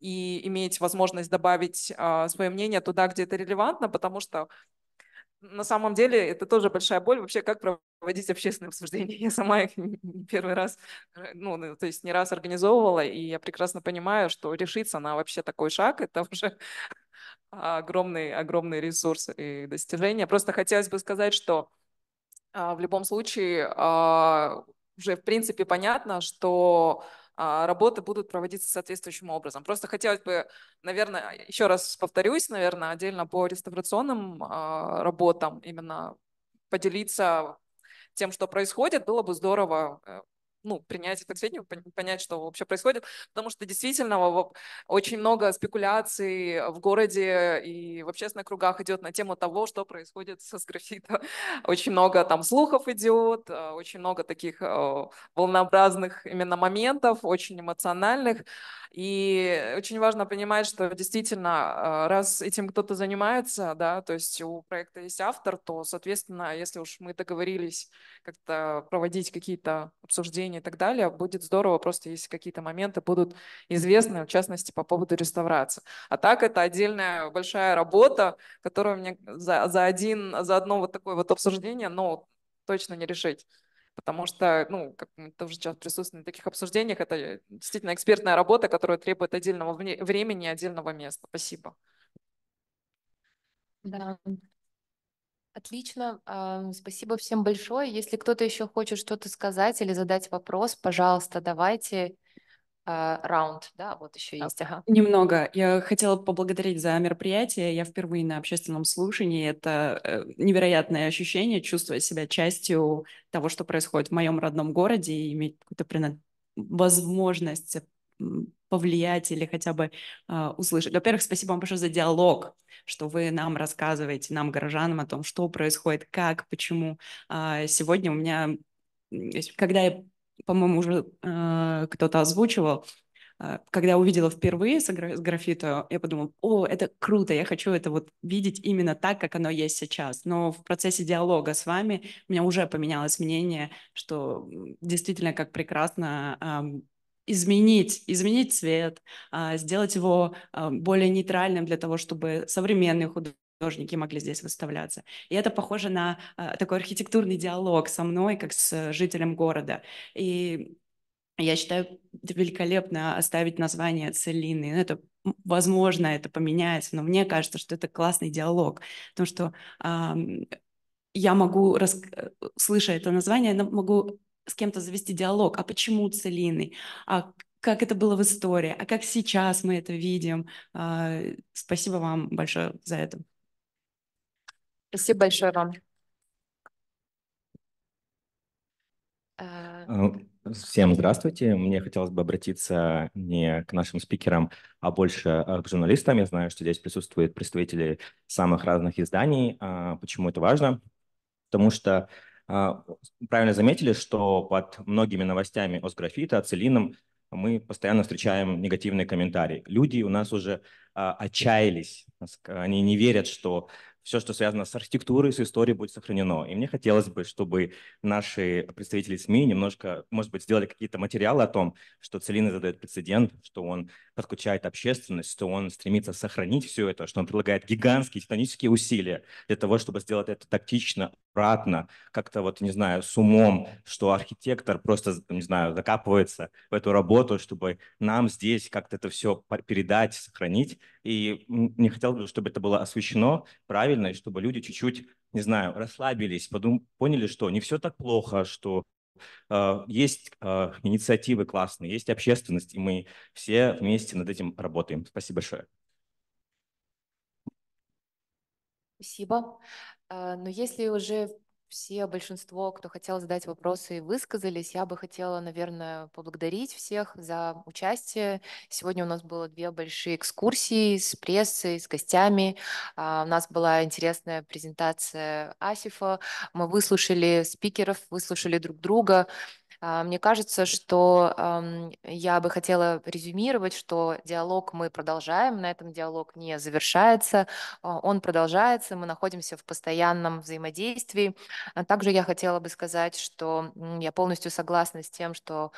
и иметь возможность добавить э, свое мнение туда, где это релевантно, потому что на самом деле это тоже большая боль вообще, как проводить общественные обсуждения. Я сама их первый раз, э, ну, ну, то есть не раз организовывала, и я прекрасно понимаю, что решиться на вообще такой шаг, это уже (laughs) огромный, огромный ресурс и достижение. Просто хотелось бы сказать, что а, в любом случае а, уже в принципе понятно, что а, работы будут проводиться соответствующим образом. Просто хотелось бы, наверное, еще раз повторюсь, наверное, отдельно по реставрационным а, работам именно поделиться тем, что происходит, было бы здорово э, ну, принять это к сведению, понять, что вообще происходит, потому что действительно очень много спекуляций в городе и в общественных кругах идет на тему того, что происходит со графитом. (laughs) Очень много там слухов идет, э, очень много таких э, волнообразных именно моментов, очень эмоциональных. И очень важно понимать, что действительно, э, раз этим кто-то занимается, да, то есть у проекта есть автор, то, соответственно, если уж мы договорились как-то проводить какие-то обсуждения, и так далее. Будет здорово просто, если какие-то моменты будут известны, в частности, по поводу реставрации. А так это отдельная большая работа, которую мне за, за, один, за одно вот такое вот обсуждение, но точно не решить потому что, ну, как мы тоже сейчас присутствуем на таких обсуждениях, это действительно экспертная работа, которая требует отдельного времени и отдельного места. Спасибо. Да, Отлично. А, спасибо всем большое. Если кто-то еще хочет что-то сказать или задать вопрос, пожалуйста, давайте а, раунд, да, вот еще есть. Ага. Немного. Я хотела поблагодарить за мероприятие. Я впервые на общественном слушании. Это э, невероятное ощущение чувствовать себя частью того, что происходит в моем родном городе и иметь какую-то возможность повлиять или хотя бы э, услышать. Во-первых, спасибо вам большое за диалог, что вы нам рассказываете, нам, горожанам, о том, что происходит, как, почему. Э, сегодня у меня, когда я, по-моему, уже э, кто-то озвучивал, э, когда увидела впервые с, гра- с граффито, я подумала, о, это круто, я хочу это вот видеть именно так, как оно есть сейчас. Но в процессе диалога с вами у меня уже поменялось мнение, что действительно как прекрасно э, изменить, изменить цвет, а, сделать его а, более нейтральным для того, чтобы современные художники художники могли здесь выставляться. И это похоже на а, такой архитектурный диалог со мной, как с жителем города. И я считаю великолепно оставить название Целины. Ну, это возможно, это поменяется, но мне кажется, что это классный диалог, потому что э, я могу, рас... Э, слыша это название, могу с кем-то завести диалог, а почему целины, а как это было в истории, а как сейчас мы это видим. А, спасибо вам большое за это. Спасибо большое вам. А. Ну, всем здравствуйте. Мне хотелось бы обратиться не к нашим спикерам, а больше а, к журналистам. Я знаю, что здесь присутствуют представители самых разных изданий. Почему это важно? Потому что а, правильно заметили, что под многими новостями о сграфите, о Целином мы постоянно встречаем негативные комментарии. Люди у нас уже а, отчаялись, они не верят, что все, что связано с архитектурой, с историей, будет сохранено. И мне хотелось бы, чтобы наши представители СМИ немножко, может быть, сделали какие-то материалы о том, что Целина задает прецедент, что он подключает общественность, что он стремится сохранить все это, что он прилагает гигантские титанические усилия для того, чтобы сделать это тактично, аккуратно, как-то вот, не знаю, с умом, что архитектор просто, не знаю, закапывается в эту работу, чтобы нам здесь как-то это все передать, сохранить. И не хотел бы, чтобы это было освещено правильно, и чтобы люди чуть-чуть, не знаю, расслабились, подум поняли, что не все так плохо, что э, есть э, инициативы классные, есть общественность, и мы все вместе над этим работаем. Спасибо большое. Спасибо. А, но если уже все, большинство, кто хотел задать вопросы, высказались. Я бы хотела, наверное, поблагодарить всех за участие. Сегодня у нас было две большие экскурсии с прессой, с гостями. А, у нас была интересная презентация Асифа. Мы выслушали спикеров, выслушали друг друга. А, мне кажется, что я бы хотела резюмировать, что диалог мы продолжаем, на этом диалог не завершается, а, он продолжается, мы находимся в постоянном взаимодействии. А также я хотела бы сказать, что я полностью согласна с тем, что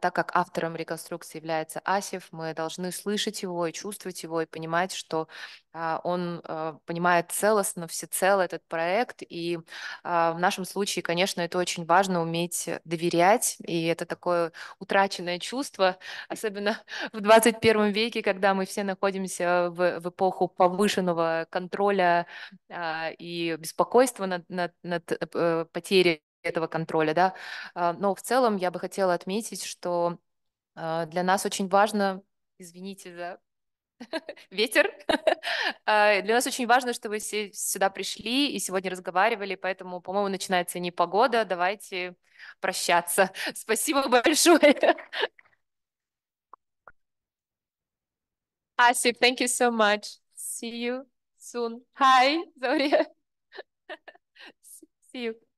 так как автором реконструкции является Асев, мы должны слышать его и чувствовать его и понимать, что он э, понимает целостно, всецело этот проект. И в нашем случае, конечно, это очень важно уметь доверять терять, и это такое утраченное чувство, (laughs) особенно в 21 веке, когда мы все находимся в, в эпоху повышенного контроля а, и беспокойства над, над, над э, э потерей этого контроля, да. А, но в целом я бы хотела отметить, что а, для нас очень важно, извините за (laughs) ветер. (laughs) А, для нас очень важно, что вы все сюда пришли и сегодня разговаривали, поэтому, по-моему, начинается не погода, давайте прощаться. (laughs) Спасибо большое. Asif, thank you so much. See you soon. Hi, Zoria. See you.